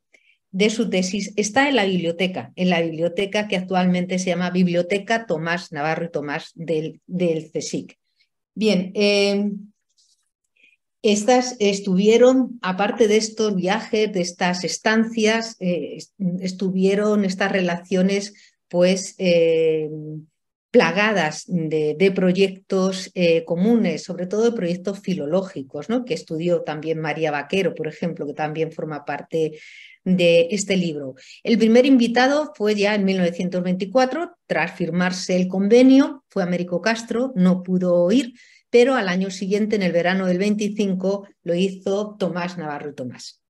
S5: de su tesis está en la biblioteca, en la biblioteca que actualmente se llama Biblioteca Tomás Navarro y Tomás del, del CSIC. Bien, em, estas estuvieron, aparte de estos viajes, de estas estancias, eh, estuvieron estas relaciones pues eh, plagadas de, proyectos eh, comunes, sobre todo de proyectos filológicos, ¿no? que estudió también María Vaquero, por ejemplo, que también forma parte de este libro. El primer invitado fue ya en 1924, tras firmarse el convenio, fue Américo Castro, no pudo ir, pero al año siguiente, en el verano del 25, lo hizo Tomás Navarro Tomás,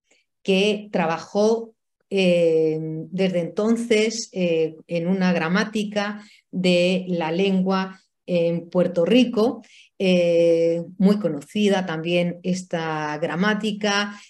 S5: que trabajó eh, desde entonces eh, en una gramática de la lengua en Puerto Rico, eh, muy conocida también esta gramática.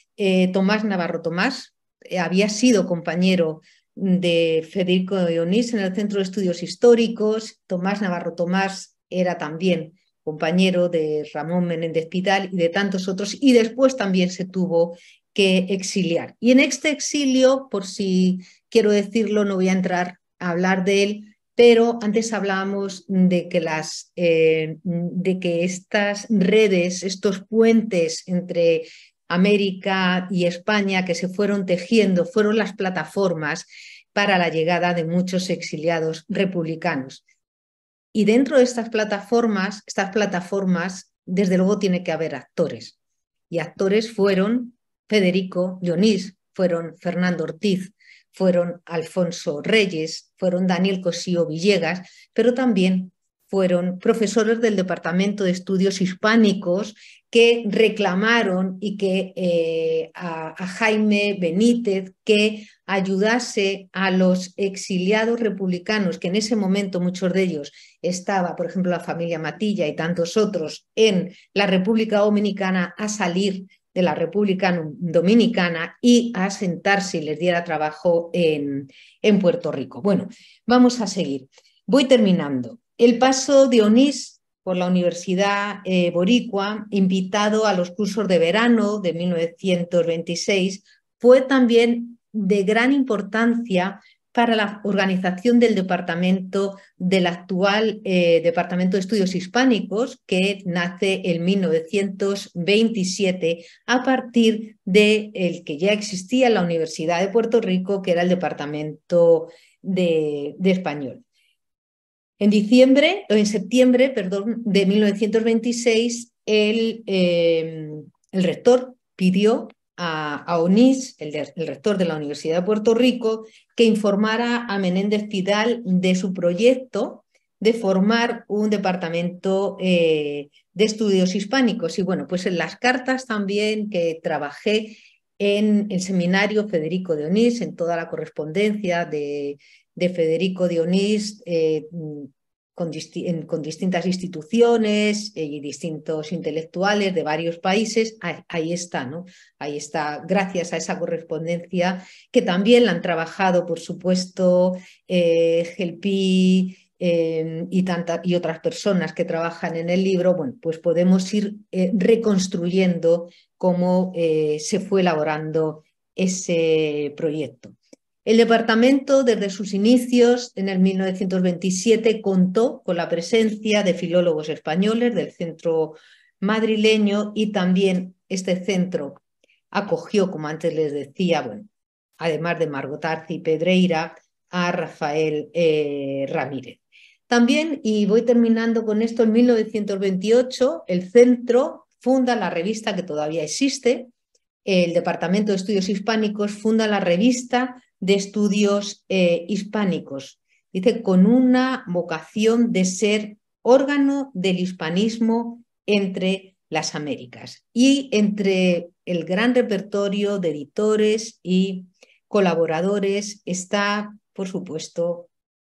S5: Tomás Navarro Tomás había sido compañero de Federico Ionís en el Centro de Estudios Históricos. Tomás Navarro Tomás era también compañero de Ramón Menéndez Pidal y de tantos otros, y después también se tuvo que exiliar. Y en este exilio, por si quiero decirlo, no voy a entrar a hablar de él, pero antes hablábamos de que, las, eh, de que estas redes, estos puentes entre América y España que se fueron tejiendo, fueron las plataformas para la llegada de muchos exiliados republicanos. Y dentro de estas plataformas, estas plataformas, desde luego tiene que haber actores. Y actores fueron Federico Dionís, fueron Fernando Ortiz, fueron Alfonso Reyes, fueron Daniel Cosío Villegas, pero también fueron profesores del Departamento de Estudios Hispánicos que reclamaron y que eh, a Jaime Benítez que ayudase a los exiliados republicanos, que en ese momento muchos de ellos estaba, por ejemplo, la familia Matilla y tantos otros, en la República Dominicana a salir de la República Dominicana y a sentarse y les diera trabajo en, Puerto Rico. Bueno, vamos a seguir. Voy terminando. El paso de Onís por la Universidad eh, Boricua, invitado a los cursos de verano de 1926, fue también de gran importancia para la organización del departamento del actual eh, Departamento de Estudios Hispánicos, que nace en 1927 a partir del que ya existía en la Universidad de Puerto Rico, que era el Departamento de, Español. En diciembre, o en septiembre, perdón, de 1926, eh, el rector pidió a, a el, rector de la Universidad de Puerto Rico, que informara a Menéndez Fidal de su proyecto de formar un departamento eh, de estudios hispánicos. Y bueno, pues en las cartas también que trabajé en el seminario Federico de Onís, en toda la correspondencia de, Federico de Onís, con, distintas instituciones eh, y distintos intelectuales de varios países, ahí, está, ¿no? Ahí está, gracias a esa correspondencia que también la han trabajado, por supuesto, eh, Gelpi, em, y, y, otras personas que trabajan en el libro, bueno, pues podemos ir eh, reconstruyendo cómo se fue elaborando ese proyecto. El departamento, desde sus inicios, en el 1927, contó con la presencia de filólogos españoles del centro madrileño y también este centro acogió, como antes les decía, bueno, además de Margot Arci y Pedreira, a Rafael eh, Ramírez. También, y voy terminando con esto, en 1928 el centro funda la revista que todavía existe, el Departamento de Estudios Hispánicos funda la revista de estudios eh, hispánicos. Dice, con una vocación de ser órgano del hispanismo entre las Américas y entre el gran repertorio de editores y colaboradores está, por supuesto,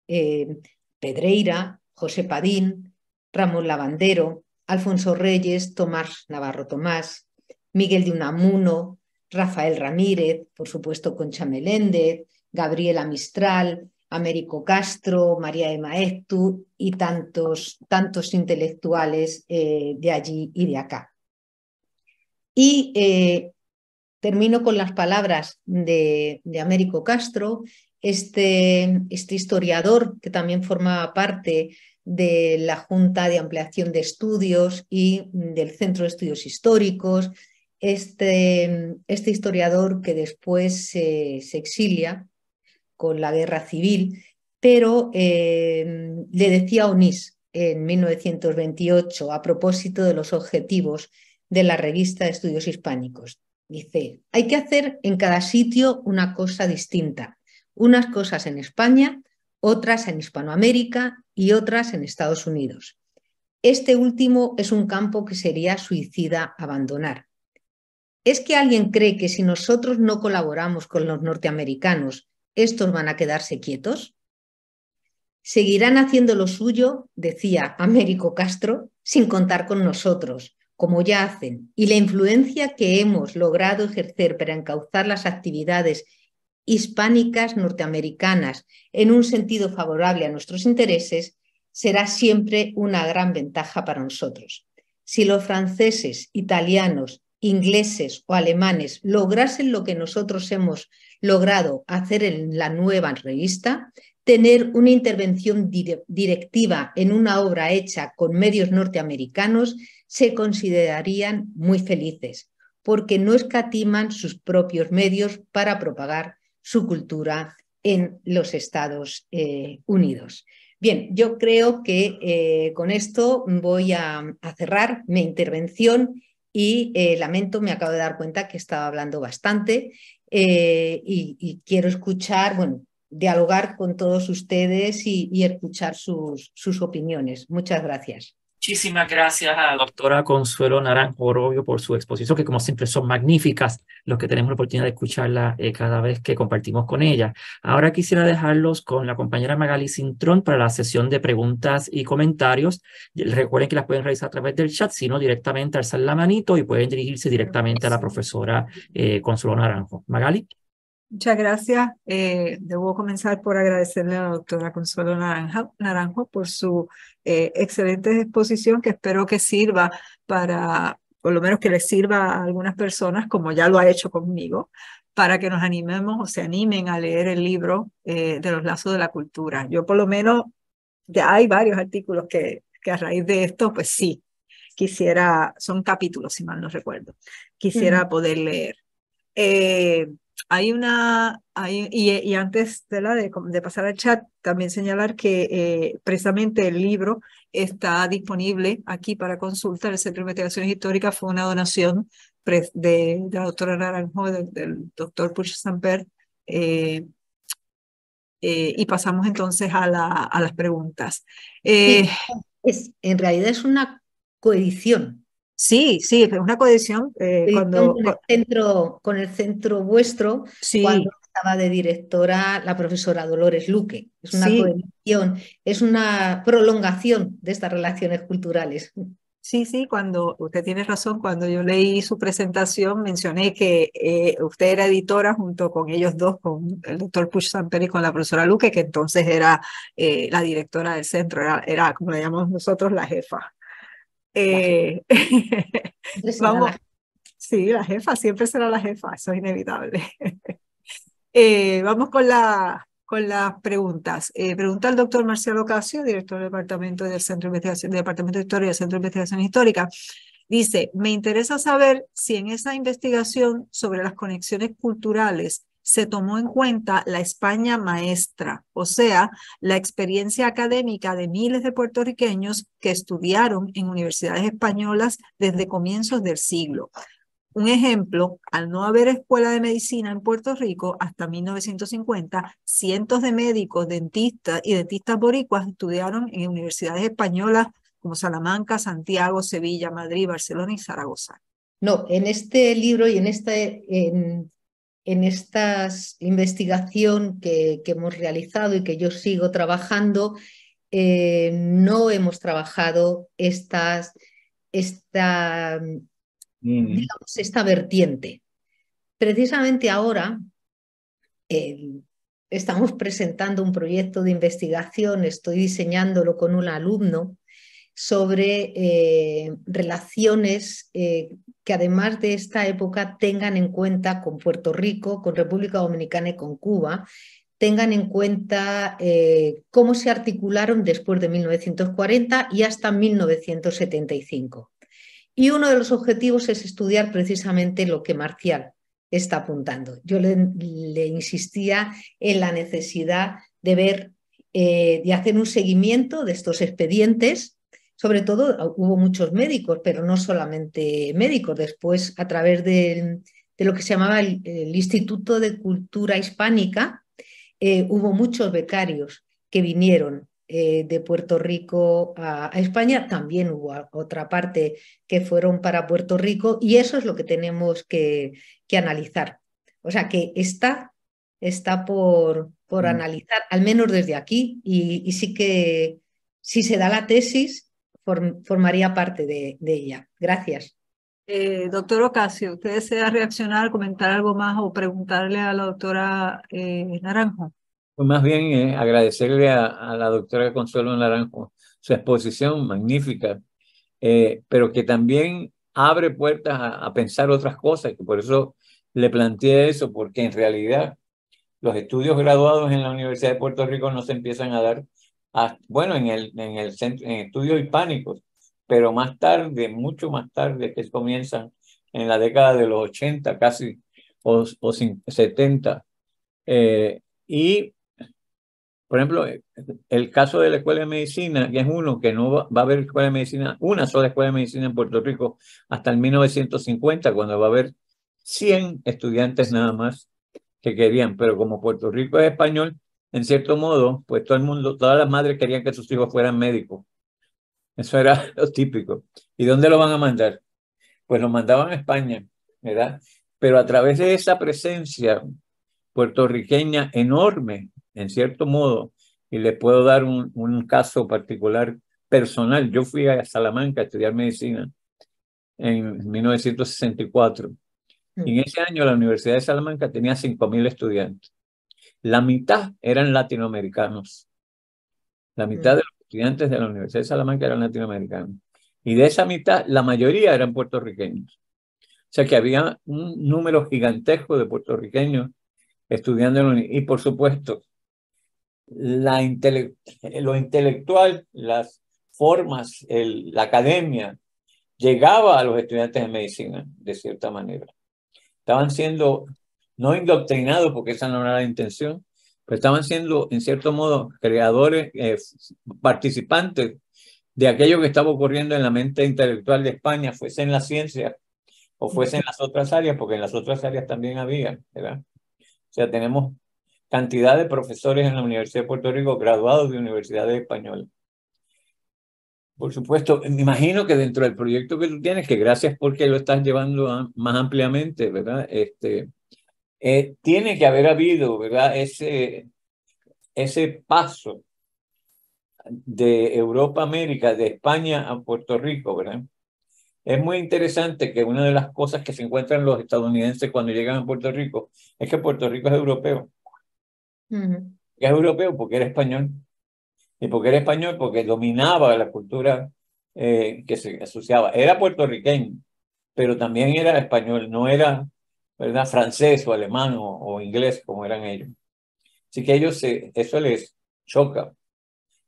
S5: eh, Pedreira, José Padín, Ramón Lavandero, Alfonso Reyes, Tomás Navarro Tomás, Miguel de Unamuno, Rafael Ramírez, por supuesto Concha Meléndez, Gabriela Mistral, Américo Castro, María de Maestu y tantos, tantos intelectuales eh, de allí y de acá. Y eh, termino con las palabras de, Américo Castro, este, este, historiador que también formaba parte de la Junta de Ampliación de Estudios y del Centro de Estudios Históricos, este, este, historiador que después se, exilia con la guerra civil, pero eh, le decía a Onís en 1928 a propósito de los objetivos de la revista de estudios hispánicos. Dice, hay que hacer en cada sitio una cosa distinta, unas cosas en España, otras en Hispanoamérica y otras en Estados Unidos. Este último es un campo que sería suicida abandonar. ¿Es que alguien cree que si nosotros no colaboramos con los norteamericanos, estos van a quedarse quietos? Seguirán haciendo lo suyo, decía Américo Castro, sin contar con nosotros, como ya hacen, y la influencia que hemos logrado ejercer para encauzar las actividades hispánicas norteamericanas en un sentido favorable a nuestros intereses será siempre una gran ventaja para nosotros. Si los franceses, italianos, ingleses o alemanes lograsen lo que nosotros hemos logrado hacer en la nueva revista, tener una intervención directiva en una obra hecha con medios norteamericanos, se considerarían muy felices, porque no escatiman sus propios medios para propagar su cultura en los Estados eh, Unidos. Bien, yo creo que eh, con esto voy a cerrar mi intervención y eh, lamento, me acabo de dar cuenta que estaba hablando bastante eh, y, quiero escuchar, bueno, dialogar con todos ustedes y, y escuchar sus, sus opiniones. Muchas gracias. Muchísimas gracias a la
S2: doctora Consuelo Naranjo Orobio por su exposición, que como siempre son magníficas los que tenemos la oportunidad de escucharla eh, cada vez que compartimos con ella. Ahora quisiera dejarlos con la compañera Magali Cintrón para la sesión de preguntas y comentarios. Recuerden que las pueden realizar a través del chat, sino directamente alzar la manito y pueden dirigirse directamente a la profesora eh, Consuelo Naranjo. Magali.
S4: Muchas gracias. Eh, debo comenzar por agradecerle a la doctora Consuelo Naranjo por su eh, excelente exposición que espero que sirva para, por lo menos que le sirva a algunas personas, como ya lo ha hecho conmigo, para que nos animemos o se animen a leer el libro eh, de los lazos de la cultura. Yo por lo menos, hay varios artículos que, que a raíz de esto, pues sí, quisiera, son capítulos, si mal no recuerdo, quisiera poder leer hay una, eh, y, antes de, pasar al chat, también señalar que eh, precisamente el libro está disponible aquí para consulta. El Centro de Investigaciones Históricas fue una donación de, la doctora Naranjo, del, del doctor Pucho Samper. Eh, y pasamos entonces a, las preguntas. es,
S5: en realidad es una coedición Sí, sí, es una cohesión. Eh, cuando, con, el centro, con el centro vuestro, cuando estaba de directora la profesora Dolores Luque. Es una cohesión, es una prolongación de estas relaciones culturales.
S4: Sí, sí, cuando usted tiene razón, cuando yo leí su presentación mencioné que eh, usted era editora junto con ellos dos, con el doctor Push Samper y con la profesora Luque, que entonces era eh, la directora del centro, era como le llamamos nosotros la jefa. Eh, vamos. sí, la jefa, siempre será la jefa, eso es inevitable. Eh, vamos con, la, con las preguntas. Eh, pregunta al doctor Marcelo Casio, director del Departamento, del Centro de Investigación, del Departamento de Historia del Centro de Investigación Histórica. Dice, me interesa saber si en esa investigación sobre las conexiones culturales se tomó en cuenta la España maestra, o sea, la experiencia académica de miles de puertorriqueños que estudiaron en universidades españolas desde comienzos del siglo. Un ejemplo, al no haber escuela de medicina en Puerto Rico hasta 1950, cientos de médicos, dentistas y dentistas boricuas estudiaron en universidades españolas como Salamanca, Santiago, Sevilla, Madrid, Barcelona y Zaragoza.
S5: No, en este libro y en este en en esta investigación que, hemos realizado y que yo sigo trabajando, eh, no hemos trabajado estas, esta, mm. esta vertiente. Precisamente ahora eh, estamos presentando un proyecto de investigación, estoy diseñándolo con un alumno sobre eh, relaciones que además de esta época tengan en cuenta con Puerto Rico, con República Dominicana y con Cuba, tengan en cuenta eh, cómo se articularon después de 1940 y hasta 1975. Y uno de los objetivos es estudiar precisamente lo que Marcial está apuntando. Yo le, insistía en la necesidad de ver, eh, de hacer un seguimiento de estos expedientes sobre todo ah, hubo muchos médicos, pero no solamente médicos, después a través de, lo que se llamaba el, Instituto de Cultura Hispánica, eh, hubo muchos becarios que vinieron eh, de Puerto Rico a, España, también hubo otra parte que fueron para Puerto Rico y eso es lo que tenemos que, que analizar. O sea que está, está por, por mm. analizar, al menos desde aquí, y, y, sí que si se da la tesis, formaría parte de, ella. Gracias.
S4: Eh, doctor Ocasio, ¿usted desea reaccionar, comentar algo más o preguntarle a la doctora eh, Naranjo?
S1: Pues más bien eh, agradecerle a, la doctora Consuelo Naranjo su exposición magnífica, pero que también abre puertas a, a, pensar otras cosas, que por eso le planteé eso, porque en realidad los estudios graduados en la Universidad de Puerto Rico no se empiezan a dar Ah, bueno, en el, en el centro, en estudios hispánicos, pero más tarde, mucho más tarde que comienzan en la década de los 80, casi, o, o 70. Eh, y, por ejemplo, eh, el caso de la Escuela de Medicina, que es uno que no va, va, a haber Escuela de Medicina, una sola Escuela de Medicina en Puerto Rico hasta el 1950, cuando va a haber 100 estudiantes nada más que querían, pero como Puerto Rico es español, en cierto modo, pues todo el mundo, todas las madres querían que sus hijos fueran médicos. Eso era lo típico. ¿Y dónde lo van a mandar? Pues lo mandaban a España, ¿verdad? Pero a través de esa presencia puertorriqueña enorme, en cierto modo, y les puedo dar un, caso particular personal. Yo fui a Salamanca a estudiar medicina en 1964. Mm. en ese año la Universidad de Salamanca tenía 5.000 estudiantes la mitad eran latinoamericanos. La mitad de mm. los estudiantes de la Universidad de Salamanca eran latinoamericanos. Y de esa mitad, la mayoría eran puertorriqueños. O sea que había un número gigantesco de puertorriqueños estudiando en la universidad. Y por supuesto, la lo intelectual, las formas, la academia, llegaba a los estudiantes de medicina, de cierta manera. Estaban siendo no indoctrinados, porque esa no era la intención, pero estaban siendo, en cierto modo, creadores, eh, participantes de aquello que estaba ocurriendo en la mente intelectual de España, fuese en la ciencia o fuese en las otras áreas, porque en las otras áreas también había, ¿verdad? O sea, tenemos cantidad de profesores en la Universidad de Puerto Rico graduados de universidades españolas. Por supuesto, me imagino que dentro del proyecto que tú tienes, que gracias porque lo estás llevando más ampliamente, ¿verdad? Este, eh, tiene que haber habido, ¿verdad? Ese, ese paso de Europa América, de España a Puerto Rico, ¿verdad? Es muy interesante que una de las cosas que se encuentran los estadounidenses cuando llegan a Puerto Rico es que Puerto Rico es europeo. Es europeo porque era español. Y porque era español porque dominaba la cultura eh, que se asociaba. Era puertorriqueño, pero también era español, no era ¿verdad? Francés o alemán o, inglés, como eran ellos. Así que ellos, eh, eso les choca,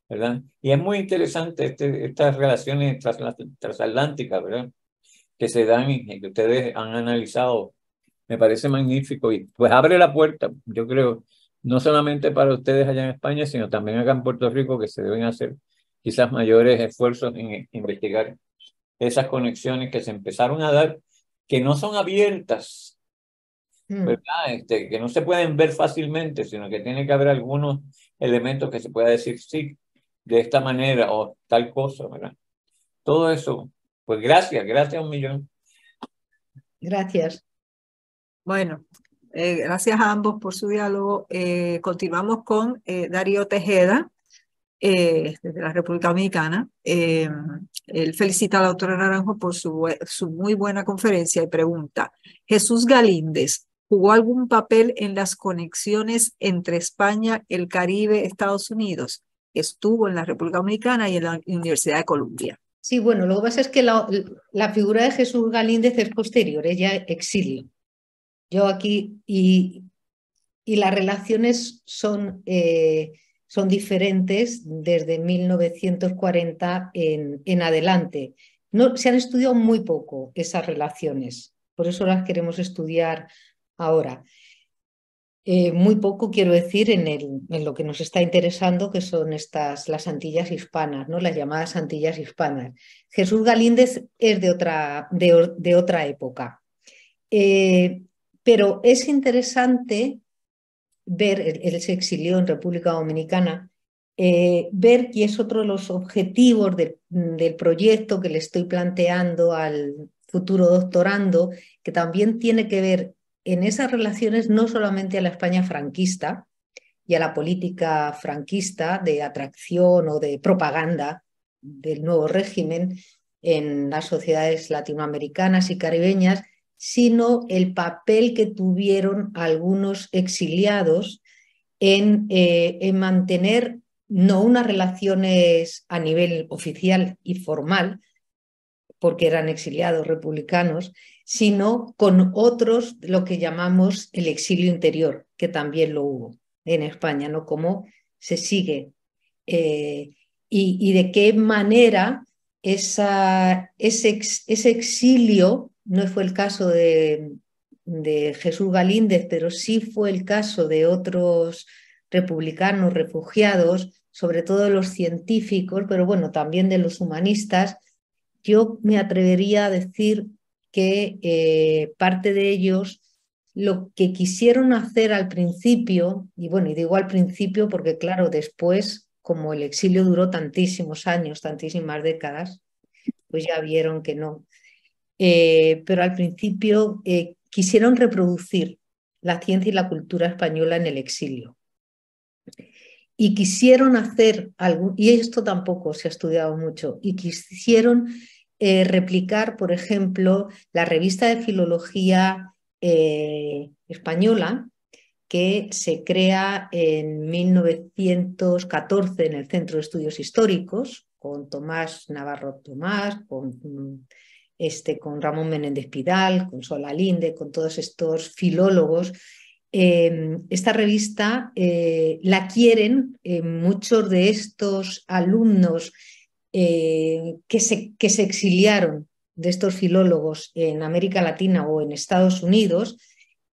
S1: ¿verdad? Y es muy interesante este, estas relaciones transatlánticas, ¿verdad? Que se dan y que ustedes han analizado. Me parece magnífico y pues abre la puerta, yo creo, no solamente para ustedes allá en España, sino también acá en Puerto Rico, que se deben hacer quizás mayores esfuerzos en investigar esas conexiones que se empezaron a dar, que no son abiertas Mm. ¿verdad? Este, que no se pueden ver fácilmente, sino que tiene que haber algunos elementos que se pueda decir sí, de esta manera o tal cosa, ¿verdad? Todo eso, pues gracias, gracias un millón.
S4: Gracias. Bueno, eh, gracias a ambos por su diálogo. Eh, continuamos con eh, Darío Tejeda, desde la República Dominicana. él felicita a la doctora Naranjo por su, su muy buena conferencia y pregunta, Jesús Galíndez, jugó algún papel en las conexiones entre España, el Caribe, Estados Unidos. Estuvo en la República Dominicana y en la Universidad de Columbia.
S5: Sí, bueno, lo que pasa es que la, figura de Jesús Galíndez es posterior, es exilio. Yo aquí, y, y las relaciones son, eh, son diferentes desde 1940 en, en adelante. No, se han estudiado muy poco esas relaciones, por eso las queremos estudiar Ahora, eh, muy poco quiero decir en, lo que nos está interesando, que son estas las Antillas hispanas, ¿no? las llamadas Antillas hispanas. Jesús Galíndez es de otra, de, otra época. Eh, pero es interesante ver, él, se exilió en República Dominicana, eh, ver que es otro de los objetivos del proyecto que le estoy planteando al futuro doctorando, que también tiene que ver en esas relaciones no solamente a la España franquista y a la política franquista de atracción o de propaganda del nuevo régimen en las sociedades latinoamericanas y caribeñas, sino el papel que tuvieron algunos exiliados en, eh, mantener no unas relaciones a nivel oficial y formal, porque eran exiliados republicanos, sino con otros, lo que llamamos el exilio interior, que también lo hubo en España, ¿no? Cómo se sigue eh, y, de qué manera esa, ese, exilio, no fue el caso de, de Jesús Galíndez, pero sí fue el caso de otros republicanos refugiados, sobre todo de los científicos, pero bueno, también de los humanistas, yo me atrevería a decir que eh, parte de ellos lo que quisieron hacer al principio, y bueno, y digo al principio porque claro, después, como el exilio duró tantísimos años, tantísimas décadas, pues ya vieron que no. Eh, pero al principio eh, quisieron reproducir la ciencia y la cultura española en el exilio. Y quisieron hacer, algo y esto tampoco se ha estudiado mucho, y quisieron eh, replicar, por ejemplo, la revista de filología eh, española que se crea en 1914 en el Centro de Estudios Históricos con Tomás Navarro Tomás, con, este, con Ramón Menéndez Pidal, con Sola Linde, con todos estos filólogos em, esta revista eh, la quieren muchos de estos alumnos eh, que, se, que se exiliaron de estos filólogos en América Latina o en Estados Unidos,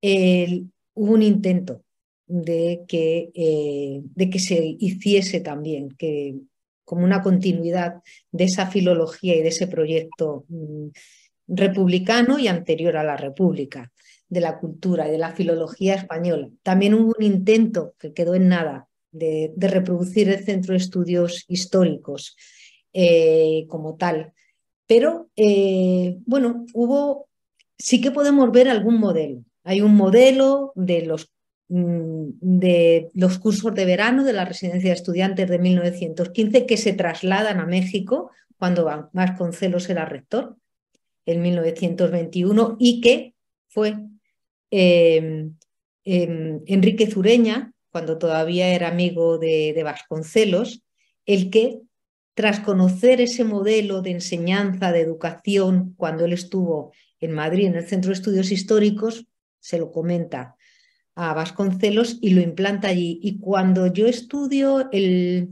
S5: hubo un intento de que, eh, de que se hiciese también, que, como una continuidad de esa filología y de ese proyecto mm, republicano y anterior a la República, de la cultura y de la filología española. También hubo un intento que quedó en nada de reproducir el Centro de Estudios Históricos eh, como tal. Pero eh, bueno, hubo, sí que podemos ver algún modelo. Hay un modelo de los, mm, de los cursos de verano de la residencia de estudiantes de 1915 que se trasladan a México cuando Vasconcelos era rector en 1921 y que fue em, em, Enrique Zureña, cuando todavía era amigo de, de Vasconcelos, el que tras conocer ese modelo de enseñanza, de educación, cuando él estuvo en Madrid, en el Centro de Estudios Históricos, se lo comenta a Vasconcelos y lo implanta allí. Y cuando yo estudio el,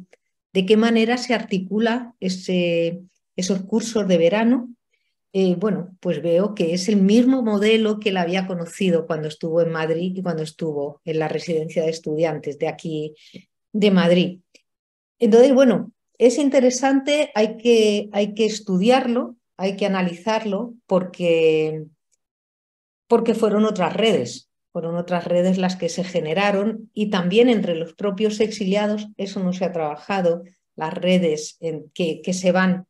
S5: de qué manera se articula ese, esos cursos de verano, eh, bueno, pues veo que es el mismo modelo que él había conocido cuando estuvo en Madrid y cuando estuvo en la residencia de estudiantes de aquí de Madrid. Entonces, bueno, es interesante, hay que, hay que estudiarlo, hay que analizarlo, porque, porque fueron otras redes, fueron otras redes las que se generaron y también entre los propios exiliados, eso no se ha trabajado, las redes en que, se van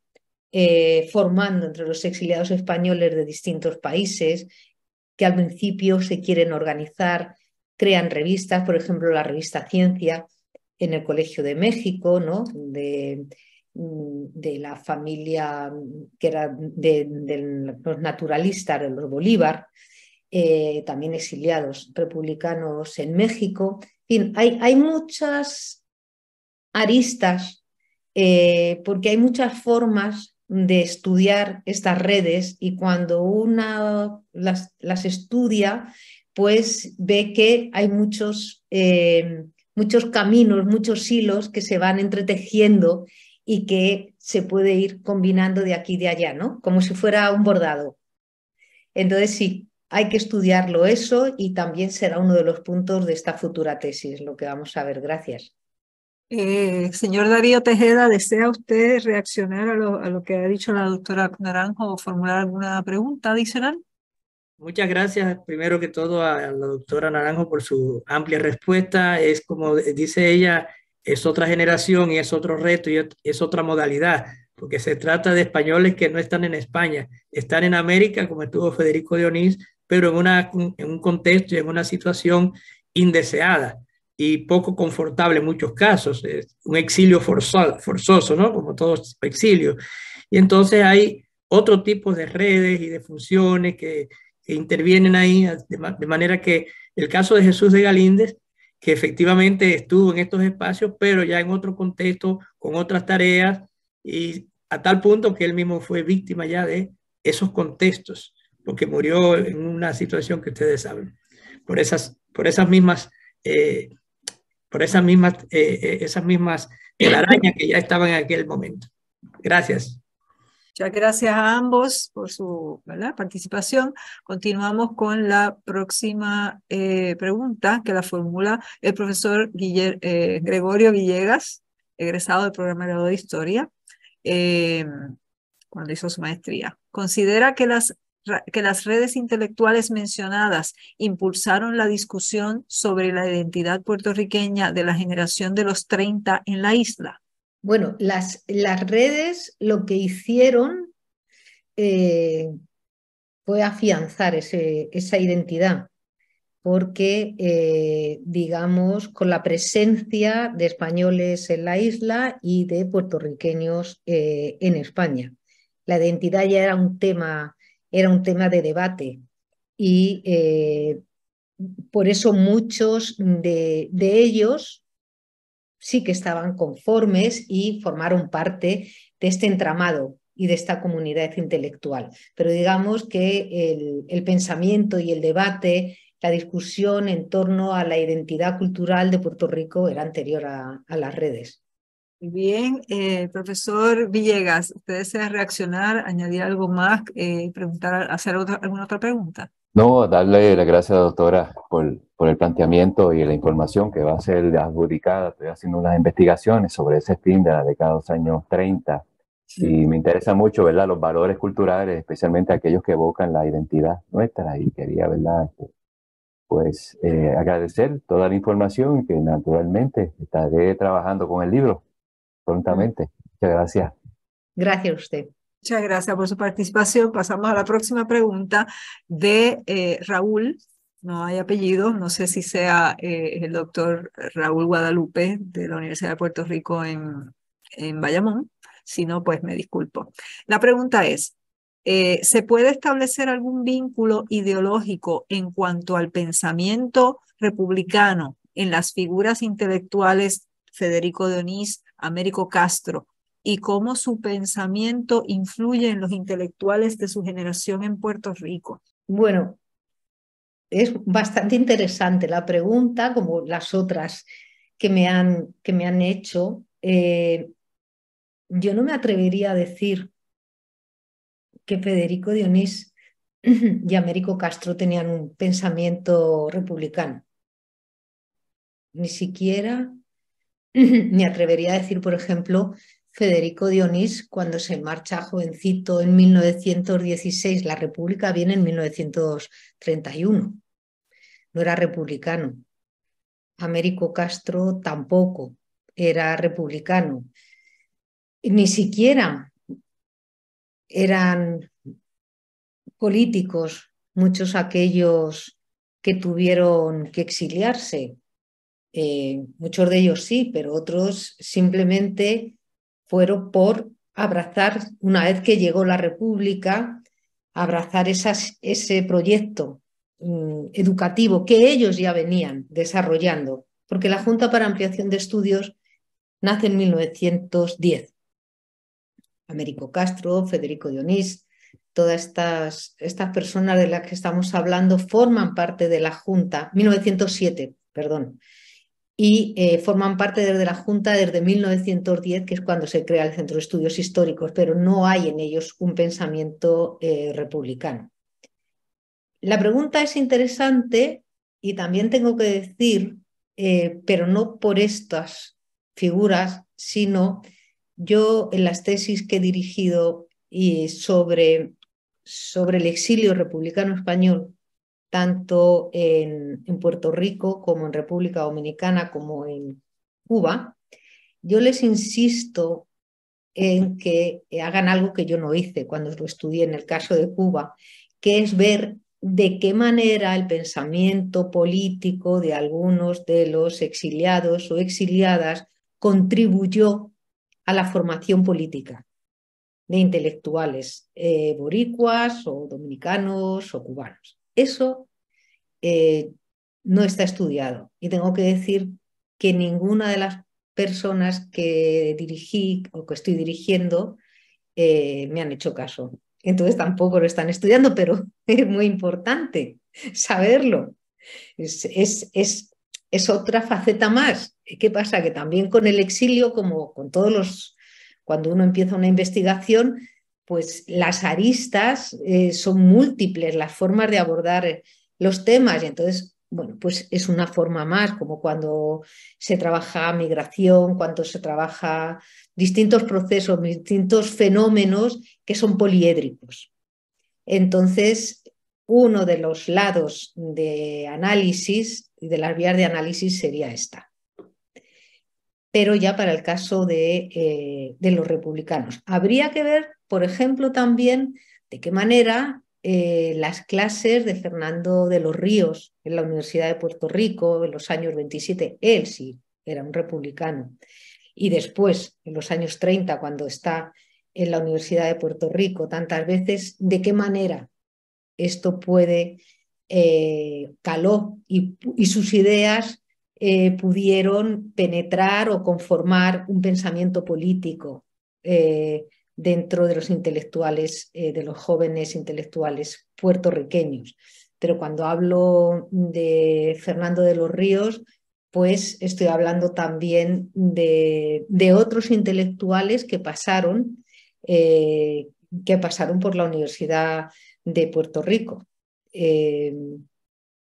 S5: eh, formando entre los exiliados españoles de distintos países, que al principio se quieren organizar, crean revistas, por ejemplo la revista Ciencia, en el Colegio de México, ¿no? De, mm, la familia que era de, los naturalistas, de los Bolívar, eh, también exiliados republicanos en México. fin, hay, hay muchas aristas eh, porque hay muchas formas de estudiar estas redes y cuando una las, estudia, pues ve que hay muchos... Eh, muchos caminos, muchos hilos que se van entretejiendo y que se puede ir combinando de aquí y de allá, ¿no? Como si fuera un bordado. Entonces sí, hay que estudiarlo eso y también será uno de los puntos de esta futura tesis, lo que vamos a ver. Gracias.
S4: Eh, señor Darío Tejeda, ¿desea usted reaccionar a lo, que ha dicho la doctora Naranjo o formular alguna pregunta adicional?
S3: Muchas gracias, primero que todo, a la doctora Naranjo por su amplia respuesta. Es como dice ella, es otra generación y es otro reto y es otra modalidad, porque se trata de españoles que no están en España, están en América, como estuvo Federico Dionís, pero en, una, en un contexto y en una situación indeseada y poco confortable en muchos casos, es un exilio forzoso, forzoso, ¿no? Como todo exilio. Y entonces hay otro tipo de redes y de funciones que intervienen ahí, de, manera que el caso de Jesús de Galíndez, que efectivamente estuvo en estos espacios, pero ya en otro contexto, con otras tareas, y a tal punto que él mismo fue víctima ya de esos contextos, porque murió en una situación que ustedes saben, por esas, por esas mismas, eh, por esas mismas, eh, eh, esas mismas telarañas que ya estaban en aquel momento. Gracias
S4: gracias a ambos por su participación. Continuamos con la próxima eh, pregunta que la formula el profesor eh, Gregorio Villegas, egresado del programa de Historia, eh, cuando hizo su maestría. ¿Considera que las, que las redes intelectuales mencionadas impulsaron la discusión sobre la identidad puertorriqueña de la generación de los 30 en la isla?
S5: Bueno, las, redes lo que hicieron eh, fue afianzar esa identidad, porque, eh, digamos, con la presencia de españoles en la isla y de puertorriqueños eh, en España. La identidad ya era un tema, era un tema de debate y por eso muchos de ellos sí que estaban conformes y formaron parte de este entramado y de esta comunidad intelectual. Pero digamos que el, pensamiento y el debate la discusión en torno a la identidad cultural de Puerto Rico era anterior a, las redes.
S4: Muy bien, eh, profesor Villegas, ¿usted desea reaccionar, añadir algo más, y eh, preguntar, hacer alguna otra pregunta?
S1: No, darle las gracias, doctora, por, el planteamiento y la información que va a ser adjudicada. Estoy haciendo unas investigaciones sobre ese fin de la década de los años 30 y me interesa mucho, ¿verdad?, los valores culturales, especialmente aquellos que evocan la identidad nuestra y quería, ¿verdad?, este, pues eh, agradecer toda la información que naturalmente estaré trabajando con el libro prontamente. Muchas gracias.
S4: Gracias a usted. Muchas gracias por su participación. Pasamos a la próxima pregunta de eh, Raúl. No hay apellido, no sé si sea eh, el doctor Raúl Guadalupe de la Universidad de Puerto Rico en, en Bayamón. Si no, pues me disculpo. La pregunta es, eh, ¿se puede establecer algún vínculo ideológico en cuanto al pensamiento republicano en las figuras intelectuales Federico Dionís, Américo Castro, y cómo su
S5: pensamiento influye en los intelectuales de su generación en Puerto Rico. Bueno, es bastante interesante la pregunta, como las otras que me han, que me han hecho. Eh, yo no me atrevería a decir que Federico Dionís y Américo Castro tenían un pensamiento republicano. Ni siquiera me atrevería a decir, por ejemplo, Federico Dionís cuando se marcha jovencito en 1916. La República viene en 1931. No era republicano. Américo Castro tampoco era republicano. Ni siquiera eran políticos muchos aquellos que tuvieron que exiliarse. Eh, muchos de ellos sí, pero otros simplemente fueron por abrazar, una vez que llegó la República, abrazar ese proyecto mm, educativo que ellos ya venían desarrollando, porque la Junta para Ampliación de Estudios nace en 1910. Américo Castro, Federico Dionís, todas estas, estas personas de las que estamos hablando forman parte de la Junta, 1907, perdón, y eh, forman parte desde la Junta desde 1910, que es cuando se crea el Centro de Estudios Históricos, pero no hay en ellos un pensamiento eh, republicano. La pregunta es interesante y también tengo que decir, eh, pero no por estas figuras, sino yo en las tesis que he dirigido sobre, sobre el exilio republicano español, tanto en, Puerto Rico como en República Dominicana como en Cuba, yo les insisto en que hagan algo que yo no hice cuando lo estudié en el caso de Cuba, que es ver de qué manera el pensamiento político de algunos de los exiliados o exiliadas contribuyó a la formación política de intelectuales eh, boricuas o dominicanos o cubanos. Eso eh, no está estudiado. Y tengo que decir que ninguna de las personas que dirigí o que estoy dirigiendo eh, me han hecho caso. Entonces tampoco lo están estudiando, pero es muy importante saberlo. Es, es, otra faceta más. ¿Qué pasa? Que también con el exilio, como con todos los, cuando uno empieza una investigación, pues las aristas eh, son múltiples, las formas de abordar eh, los temas. Y entonces, bueno, pues es una forma más, como cuando se trabaja migración, cuando se trabaja distintos procesos, distintos fenómenos que son poliedricos Entonces, uno de los lados de análisis y de las vías de análisis sería esta pero ya para el caso de, eh, de, los republicanos. Habría que ver por ejemplo, también de qué manera eh, las clases de Fernando de los Ríos en la Universidad de Puerto Rico en los años 27, él sí era un republicano, y después, en los años 30, cuando está en la Universidad de Puerto Rico tantas veces, de qué manera esto puede, eh, caló y, sus ideas eh, pudieron penetrar o conformar un pensamiento político dentro de los intelectuales, eh, de los jóvenes intelectuales puertorriqueños. Pero cuando hablo de Fernando de los Ríos, pues estoy hablando también de, otros intelectuales que pasaron, eh, que pasaron por la Universidad de Puerto Rico, eh,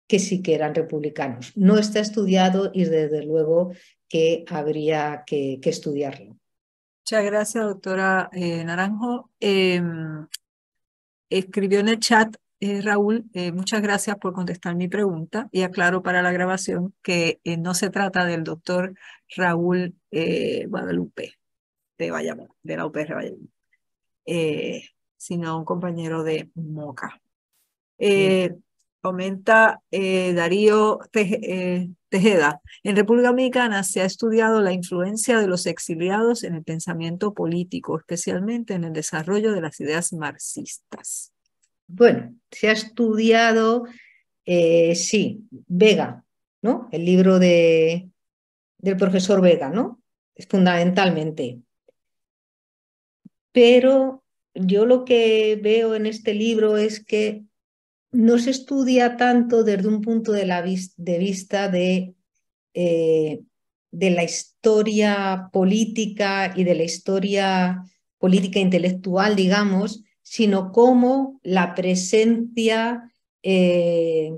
S5: que sí que eran republicanos. No está estudiado y desde luego que habría que estudiarlo.
S4: Muchas gracias, doctora eh, Naranjo. Em, escribió en el chat eh, Raúl, eh, muchas gracias por contestar mi pregunta y aclaro para la grabación que no se trata del doctor Raúl Guadalupe de Bayamón, de la UPR sino un compañero de Moca. Comenta eh, Darío eh, Tejeda, en República Dominicana se ha estudiado la influencia de los exiliados en el pensamiento político, especialmente en el
S5: desarrollo de las ideas marxistas. Bueno, se ha estudiado, eh, sí, Vega, ¿no? El libro de, del profesor Vega, ¿no? Es Fundamentalmente. Pero yo lo que veo en este libro es que no se estudia tanto desde un punto de, vista eh, de, la historia política y de la historia política intelectual, digamos, sino como la presencia, eh,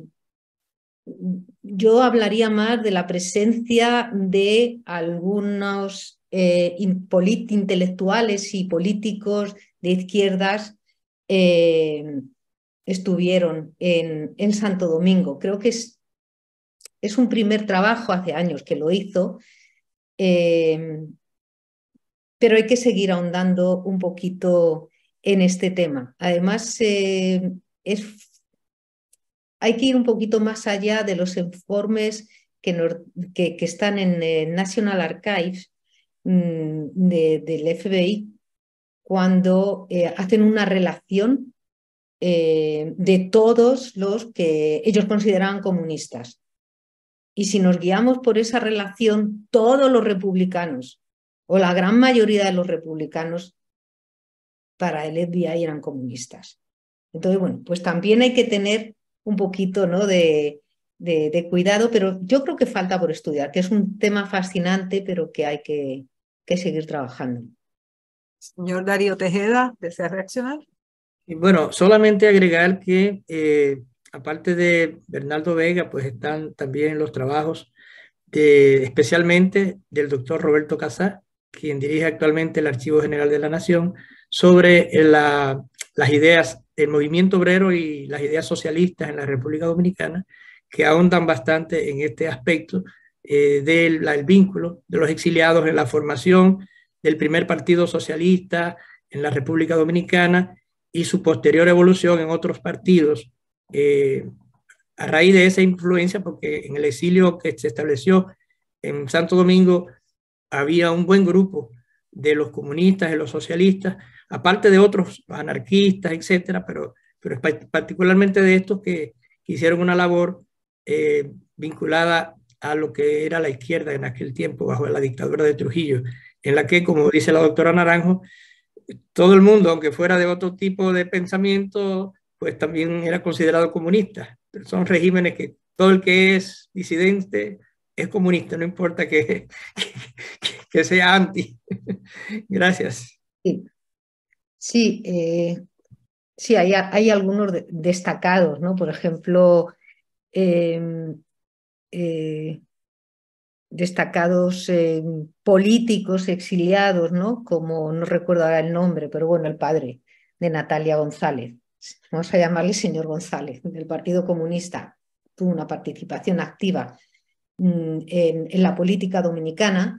S5: yo hablaría más de la presencia de algunos eh, intelectuales y políticos de izquierdas estuvieron en, Santo Domingo. Creo que es, es, un primer trabajo, hace años que lo hizo, em, pero hay que seguir ahondando un poquito en este tema. Además, em, es, hay que ir un poquito más allá de los informes que, que, están en el National Archives mm, del FBI cuando eh, hacen una relación eh, de todos los que ellos consideraban comunistas. Y si nos guiamos por esa relación, todos los republicanos, o la gran mayoría de los republicanos, para el FBI eran comunistas. Entonces, bueno, pues también hay que tener un poquito ¿no? de, cuidado, pero yo creo que falta por estudiar, que es un tema fascinante, pero que hay que, que seguir trabajando. Señor Darío Tejeda, ¿desea reaccionar?
S3: Bueno, solamente agregar que eh, aparte de Bernardo Vega, pues están también los trabajos especialmente del doctor Roberto Casar, quien dirige actualmente el Archivo General de la Nación, sobre eh, las ideas, del movimiento obrero y las ideas socialistas en la República Dominicana, que ahondan bastante en este aspecto eh, del el vínculo de los exiliados en la formación del primer partido socialista en la República Dominicana y su posterior evolución en otros partidos. Eh, a raíz de esa influencia, porque en el exilio que se estableció en Santo Domingo había un buen grupo de los comunistas, de los socialistas, aparte de otros anarquistas, etcétera, pero, pero particularmente de estos que, hicieron una labor eh, vinculada a lo que era la izquierda en aquel tiempo, bajo la dictadura de Trujillo, en la que, como dice la doctora Naranjo, todo el mundo, aunque fuera de otro tipo de pensamiento, pues también era considerado comunista. Son regímenes que todo el que es disidente es comunista, no importa que, que, sea anti. Gracias. Sí,
S5: sí, eh, hay, algunos destacados, ¿no? Por ejemplo, em, eh, destacados eh, políticos exiliados, ¿no? Como no recuerdo ahora el nombre, pero bueno, el padre de Natalia González. Vamos a llamarle señor González, del Partido Comunista. Tuvo una participación activa mm, en, la política dominicana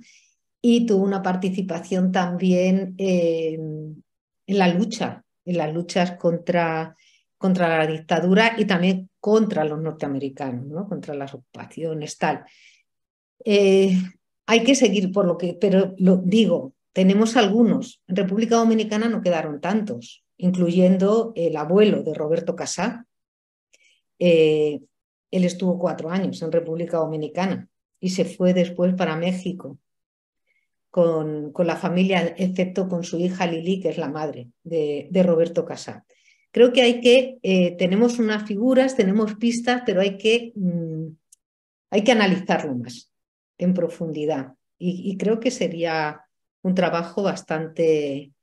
S5: y tuvo una participación también eh, en la lucha, en las luchas contra, contra la dictadura y también contra los norteamericanos, ¿no? contra las ocupaciones, tal. Eh, hay que seguir por lo que, pero lo digo, tenemos algunos. En República Dominicana no quedaron tantos, incluyendo el abuelo de Roberto Casá. Eh, él estuvo cuatro años en República Dominicana y se fue después para México con, la familia, excepto con su hija Lili, que es la madre de, Roberto Casá. Creo que hay que, eh, tenemos unas figuras, tenemos pistas, pero hay que, mm, hay que analizarlo más en profundidad. Y, creo que sería un trabajo bastante,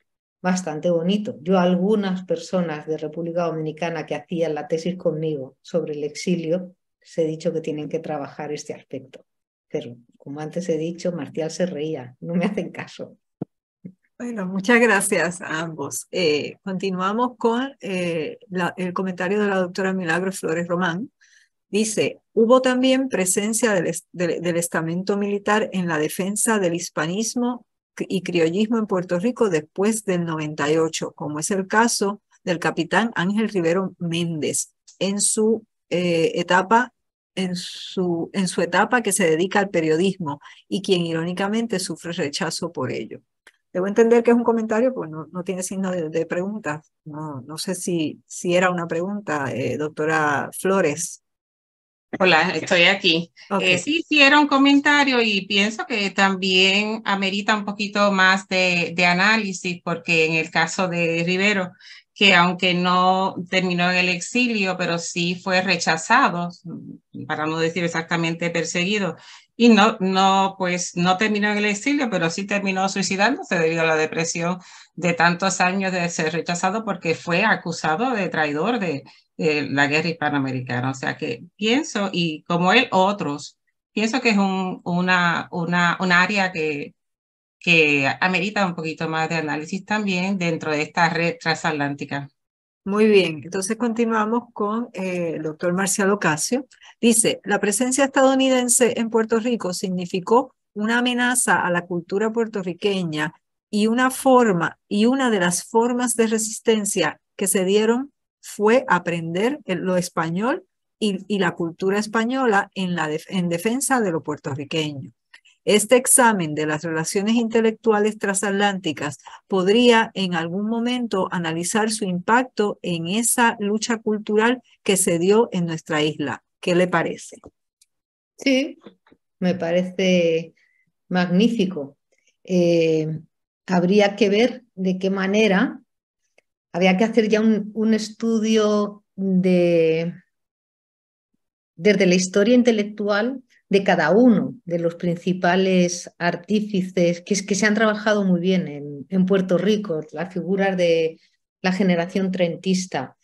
S5: bastante bonito. Yo algunas personas de República Dominicana que hacían la tesis conmigo sobre el exilio, se he dicho que tienen que trabajar este aspecto. Pero como antes he dicho, Martial se reía, no me hacen caso.
S4: Bueno, muchas gracias a ambos. Eh, continuamos con eh, el comentario de la doctora Milagro Flores Román Dice, hubo también presencia del, estamento militar en la defensa del hispanismo y criollismo en Puerto Rico después del 98, como es el caso del capitán Ángel Rivero Méndez en su eh, etapa en su, en su etapa que se dedica al periodismo y quien irónicamente sufre rechazo por ello. Debo entender que es un comentario, pues no, no tiene signo de, pregunta. No, no, sé si, si era una pregunta, eh, doctora Flores. Hola, estoy aquí. Eh, sí hicieron comentario y pienso que también amerita un poquito más de, de, análisis, porque en el caso de Rivero, que aunque no terminó en el exilio, pero sí fue rechazado, para no decir exactamente perseguido, y no, no, pues no terminó en el exilio, pero sí terminó suicidándose debido a la depresión de tantos años de ser rechazado porque fue acusado de traidor, de, eh, la guerra hispanoamericana. O sea que pienso, y como él, otros, pienso que es un, una, una, un área que, que amerita un poquito más de análisis también dentro de esta red transatlántica. Muy bien, entonces continuamos con eh, el doctor Marcial Ocasio. Dice, la presencia estadounidense en Puerto Rico significó una amenaza a la cultura puertorriqueña y una forma y una de las formas de resistencia que se dieron fue aprender lo español y, la cultura española en, en defensa de lo puertorriqueño. Este examen de las relaciones intelectuales transatlánticas podría en algún momento analizar su impacto en esa lucha cultural que se dio en nuestra
S5: isla. ¿Qué le parece? Sí, me parece magnífico. Eh, habría que ver de qué manera había que hacer ya un, estudio de, desde la historia intelectual de cada uno de los principales artífices que, se han trabajado muy bien en, Puerto Rico, las figuras de la generación trentista,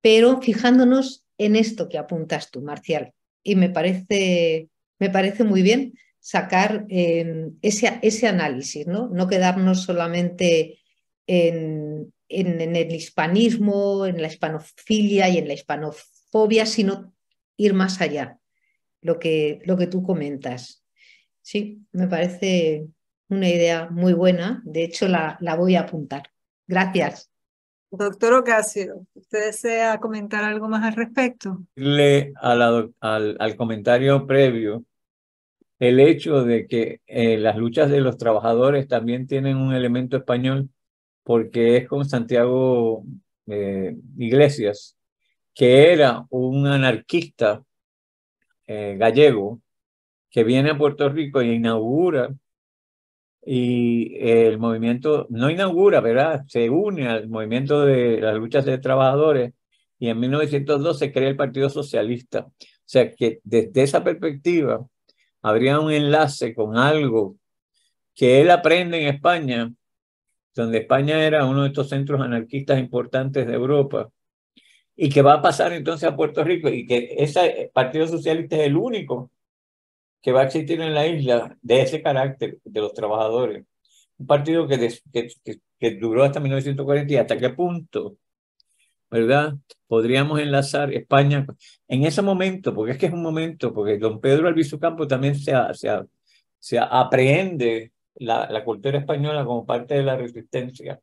S5: pero fijándonos en esto que apuntas tú, Marcial. Y me parece, me parece muy bien sacar eh, ese, ese, análisis, ¿no? no quedarnos solamente en, en, el hispanismo, en la hispanofilia y en la hispanofobia, sino ir más allá, lo que, lo que tú comentas. Sí, me parece una idea muy buena, de hecho la, la voy a apuntar. Gracias.
S4: Doctor Ocasio, ¿usted desea comentar algo más al respecto?
S1: Le al, comentario previo, el hecho de que eh, las luchas de los trabajadores también tienen un elemento español porque es con Santiago eh, Iglesias, que era un anarquista eh, gallego que viene a Puerto Rico y e inaugura y el movimiento, no inaugura, ¿verdad? Se une al movimiento de las luchas de trabajadores y en 1912 crea el Partido Socialista. O sea que desde esa perspectiva habría un enlace con algo que él aprende en España donde España era uno de estos centros anarquistas importantes de Europa, y que va a pasar entonces a Puerto Rico, y que ese Partido Socialista es el único que va a existir en la isla de ese carácter de los trabajadores. Un partido que, que, duró hasta 1940 y hasta qué punto, ¿verdad? Podríamos enlazar España en ese momento, porque es que es un momento, porque don Pedro Albizu Campo también se, se, se aprehende la, cultura española como parte de la resistencia.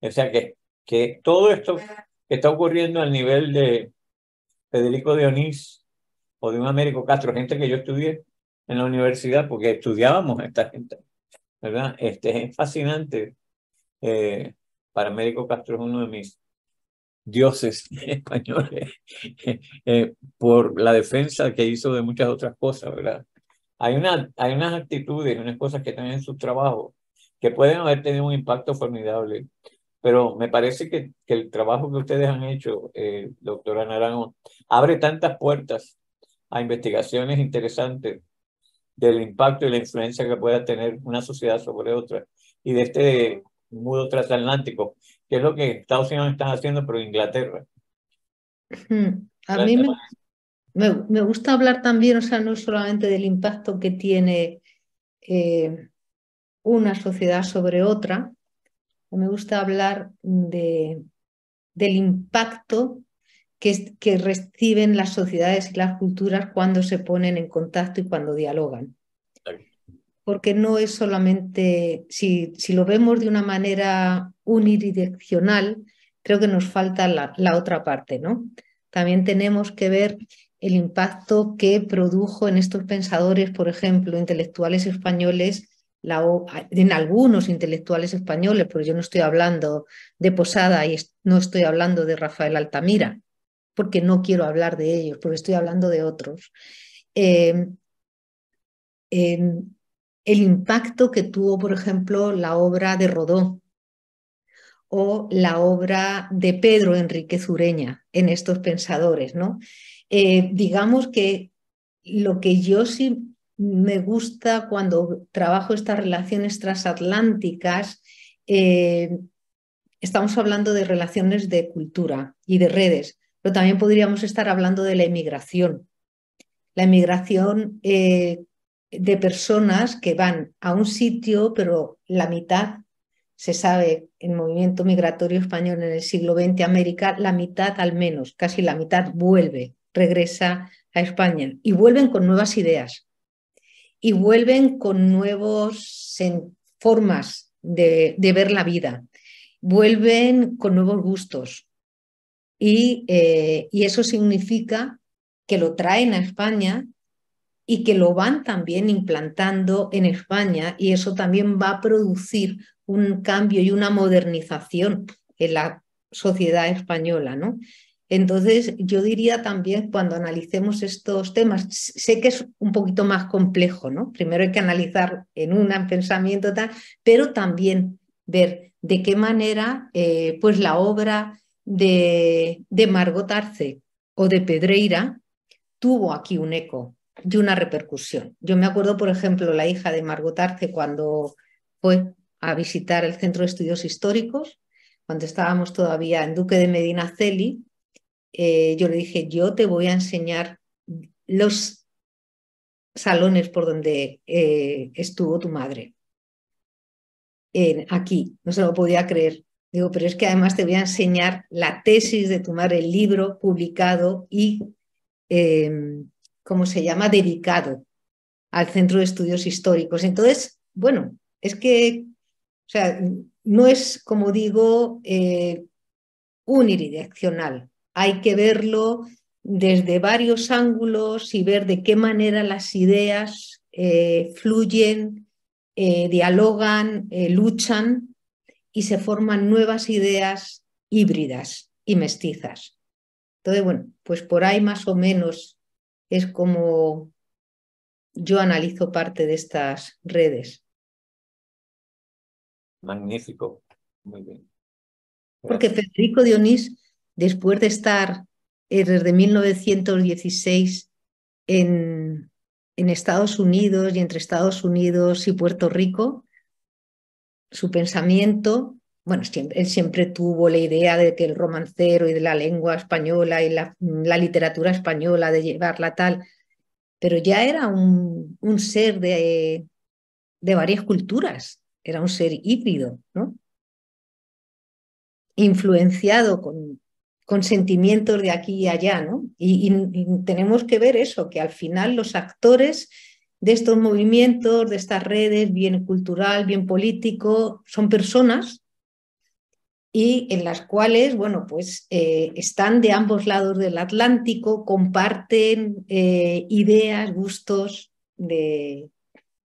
S1: O sea que, que todo esto que está ocurriendo al nivel de Federico Dionís o de un Américo Castro, gente que yo estudié en la universidad porque estudiábamos a esta gente, ¿verdad? Este, es fascinante. Eh, para Américo Castro es uno de mis dioses españoles eh, por la defensa que hizo de muchas otras cosas, ¿verdad? Hay, una, hay unas actitudes, unas cosas que tienen en su trabajo que pueden haber tenido un impacto formidable, pero me parece que, que el trabajo que ustedes han hecho, eh, doctora Naranjo, abre tantas puertas a investigaciones interesantes del impacto y la influencia que pueda tener una sociedad sobre otra y de este mudo transatlántico, que es lo que Estados Unidos está haciendo, pero Inglaterra.
S4: A
S5: mí me me, gusta hablar también, o sea, no solamente del impacto que tiene eh, una sociedad sobre otra, me gusta hablar de, del impacto que, que reciben las sociedades y las culturas cuando se ponen en contacto y cuando dialogan. Porque no es solamente, si, si lo vemos de una manera unidireccional, creo que nos falta la, la otra parte, ¿no? También tenemos que ver el impacto que produjo en estos pensadores, por ejemplo, intelectuales españoles, en algunos intelectuales españoles, porque yo no estoy hablando de Posada y no estoy hablando de Rafael Altamira, porque no quiero hablar de ellos, porque estoy hablando de otros. Em, em, el impacto que tuvo, por ejemplo, la obra de Rodó o la obra de Pedro Enrique Zureña en estos pensadores, ¿no? Eh, digamos que lo que yo sí me gusta cuando trabajo estas relaciones transatlánticas, eh, estamos hablando de relaciones de cultura y de redes, pero también podríamos estar hablando de la emigración. La emigración eh, de personas que van a un sitio, pero la mitad, se sabe, el movimiento migratorio español en el siglo XX, América, la mitad al menos, casi la mitad vuelve regresa a España y vuelven con nuevas ideas y vuelven con nuevas formas de, ver la vida, vuelven con nuevos gustos y, eh, y eso significa que lo traen a España y que lo van también implantando en España y eso también va a producir un cambio y una modernización en la sociedad española, ¿no? Entonces, yo diría también cuando analicemos estos temas, sé que es un poquito más complejo, ¿no? Primero hay que analizar en un pensamiento tal, pero también ver de qué manera eh, pues la obra de, de Margot Arce o de Pedreira tuvo aquí un eco y una repercusión. Yo me acuerdo, por ejemplo, la hija de Margot Arce cuando fue a visitar el Centro de Estudios Históricos, cuando estábamos todavía en Duque de Medinaceli, eh, yo le dije, yo te voy a enseñar los salones por donde eh, estuvo tu madre. aquí, no se lo podía creer. Digo, pero es que además te voy a enseñar la tesis de tu madre, el libro publicado y, em, ¿cómo se llama?, dedicado al Centro de Estudios Históricos. Entonces, bueno, es que, o sea, no es, como digo, eh, unidireccional, hay que verlo desde varios ángulos y ver de qué manera las ideas eh, fluyen, eh, dialogan, eh, luchan y se forman nuevas ideas híbridas y mestizas. Entonces, bueno, pues por ahí más o menos es como yo analizo parte de estas redes.
S1: Magnífico, muy bien.
S5: Porque Federico Dionís después de estar eh, desde 1916 en, Estados Unidos y entre Estados Unidos y Puerto Rico, su pensamiento, bueno, siempre, él siempre tuvo la idea de que el romancero y de la lengua española y la, literatura española, de llevarla tal, pero ya era un, ser de, de, varias culturas, era un ser híbrido, ¿no? Influenciado con, con sentimientos de aquí y allá, ¿no? Y, tenemos que ver eso, que al final los actores de estos movimientos, de estas redes, bien cultural, bien político, son personas y en las cuales, bueno, pues eh, están de ambos lados del Atlántico, comparten eh, ideas, gustos de...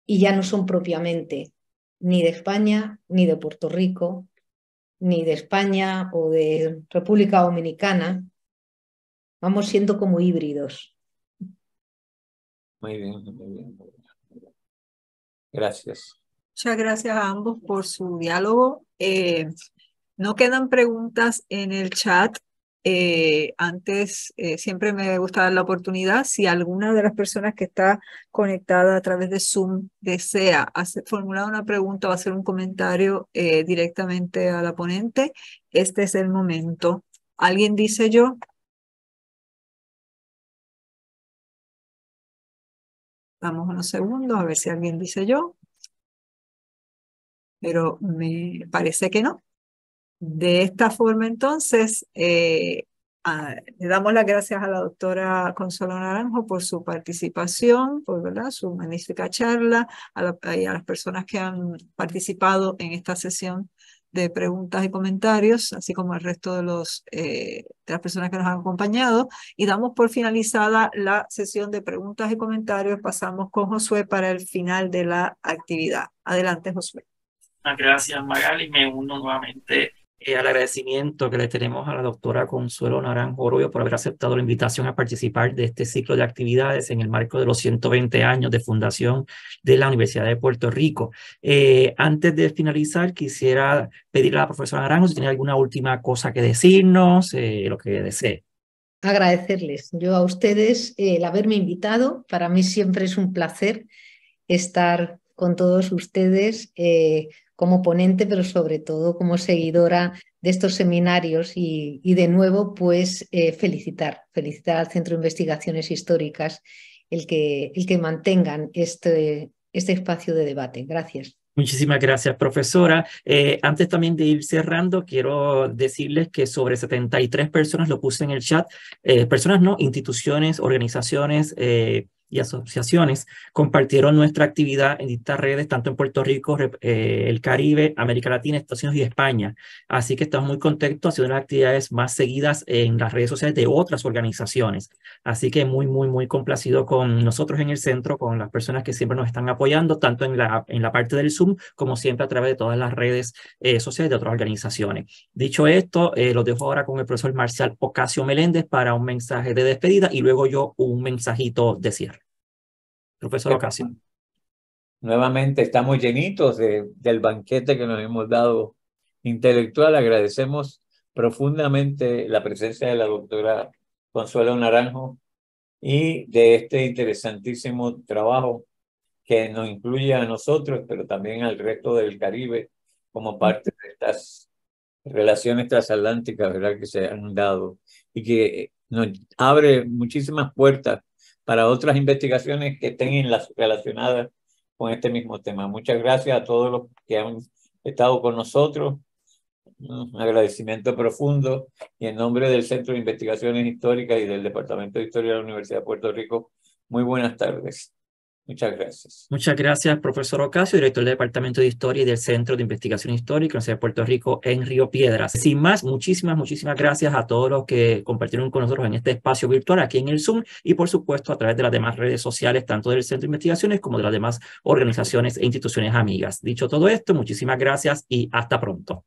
S5: y ya no son propiamente ni de España ni de Puerto Rico, ni de España o de República Dominicana, vamos siendo como híbridos.
S1: Muy bien, muy bien. Gracias.
S4: Muchas gracias a ambos por su diálogo. Eh, no quedan preguntas en el chat, eh, antes eh, siempre me gusta dar la oportunidad, si alguna de las personas que está conectada a través de Zoom desea formular una pregunta o hacer un comentario eh, directamente a la ponente, este es el momento. ¿Alguien dice yo? Damos unos segundos a ver si alguien dice yo. Pero me parece que no. De esta forma, entonces, eh, ah, le damos las gracias a la doctora Consuelo Naranjo por su participación, por ¿verdad? su magnífica charla, a, a las personas que han participado en esta sesión de preguntas y comentarios, así como al resto de, los, eh, de las personas que nos han acompañado. Y damos por finalizada la sesión de preguntas y comentarios. Pasamos con Josué para el final de la actividad. Adelante, Josué. Gracias,
S2: Magali. Me uno nuevamente el eh, agradecimiento que le tenemos a la doctora Consuelo Naranjo Oroyo por haber aceptado la invitación a participar de este ciclo de actividades en el marco de los 120 años de fundación de la Universidad de Puerto Rico. Eh, antes de finalizar, quisiera pedirle a la profesora Naranjo si tiene alguna última cosa que decirnos, eh, lo que desee.
S5: Agradecerles yo a ustedes el haberme invitado. Para mí siempre es un placer estar con todos ustedes como ponente, pero sobre todo como seguidora de estos seminarios y, de nuevo, pues eh, felicitar, felicitar al Centro de Investigaciones Históricas el que, el que mantengan este, este espacio de debate. Gracias.
S2: Muchísimas gracias, profesora. Eh, antes también de ir cerrando, quiero decirles que sobre 73 personas, lo puse en el chat, eh, personas no, instituciones, organizaciones, y asociaciones compartieron nuestra actividad en distintas redes, tanto en Puerto Rico, eh, el Caribe, América Latina, Estados Unidos y España. Así que estamos muy contentos ha haciendo las actividades más seguidas en las redes sociales de otras organizaciones. Así que muy, muy, muy complacido con nosotros en el centro, con las personas que siempre nos están apoyando, tanto en la, en la parte del Zoom como siempre a través de todas las redes eh, sociales de otras organizaciones. Dicho esto, eh, los dejo ahora con el profesor Marcial Ocasio Meléndez para un mensaje de despedida y luego yo un
S1: mensajito de cierre. Profesor Ocasio. Nuevamente estamos llenitos de, del banquete que nos hemos dado intelectual. Agradecemos profundamente la presencia de la doctora Consuelo Naranjo y de este interesantísimo trabajo que nos incluye a nosotros, pero también al resto del Caribe como parte de estas relaciones transatlánticas que se han dado y que nos abre muchísimas puertas para otras investigaciones que estén las, relacionadas con este mismo tema. Muchas gracias a todos los que han estado con nosotros. Un agradecimiento profundo y en nombre del Centro de Investigaciones Históricas y del Departamento de Historia de la Universidad de Puerto Rico, muy buenas tardes. Muchas gracias.
S2: Muchas gracias, profesor Ocasio, director del Departamento de Historia y del Centro de Investigación Histórica de de Puerto Rico en Río Piedras. Sin más, muchísimas, muchísimas gracias a todos los que compartieron con nosotros en este espacio virtual aquí en el Zoom y, por supuesto, a través de las demás redes sociales, tanto del Centro de Investigaciones como de las demás organizaciones e instituciones amigas.
S3: Dicho todo esto, muchísimas gracias y hasta pronto.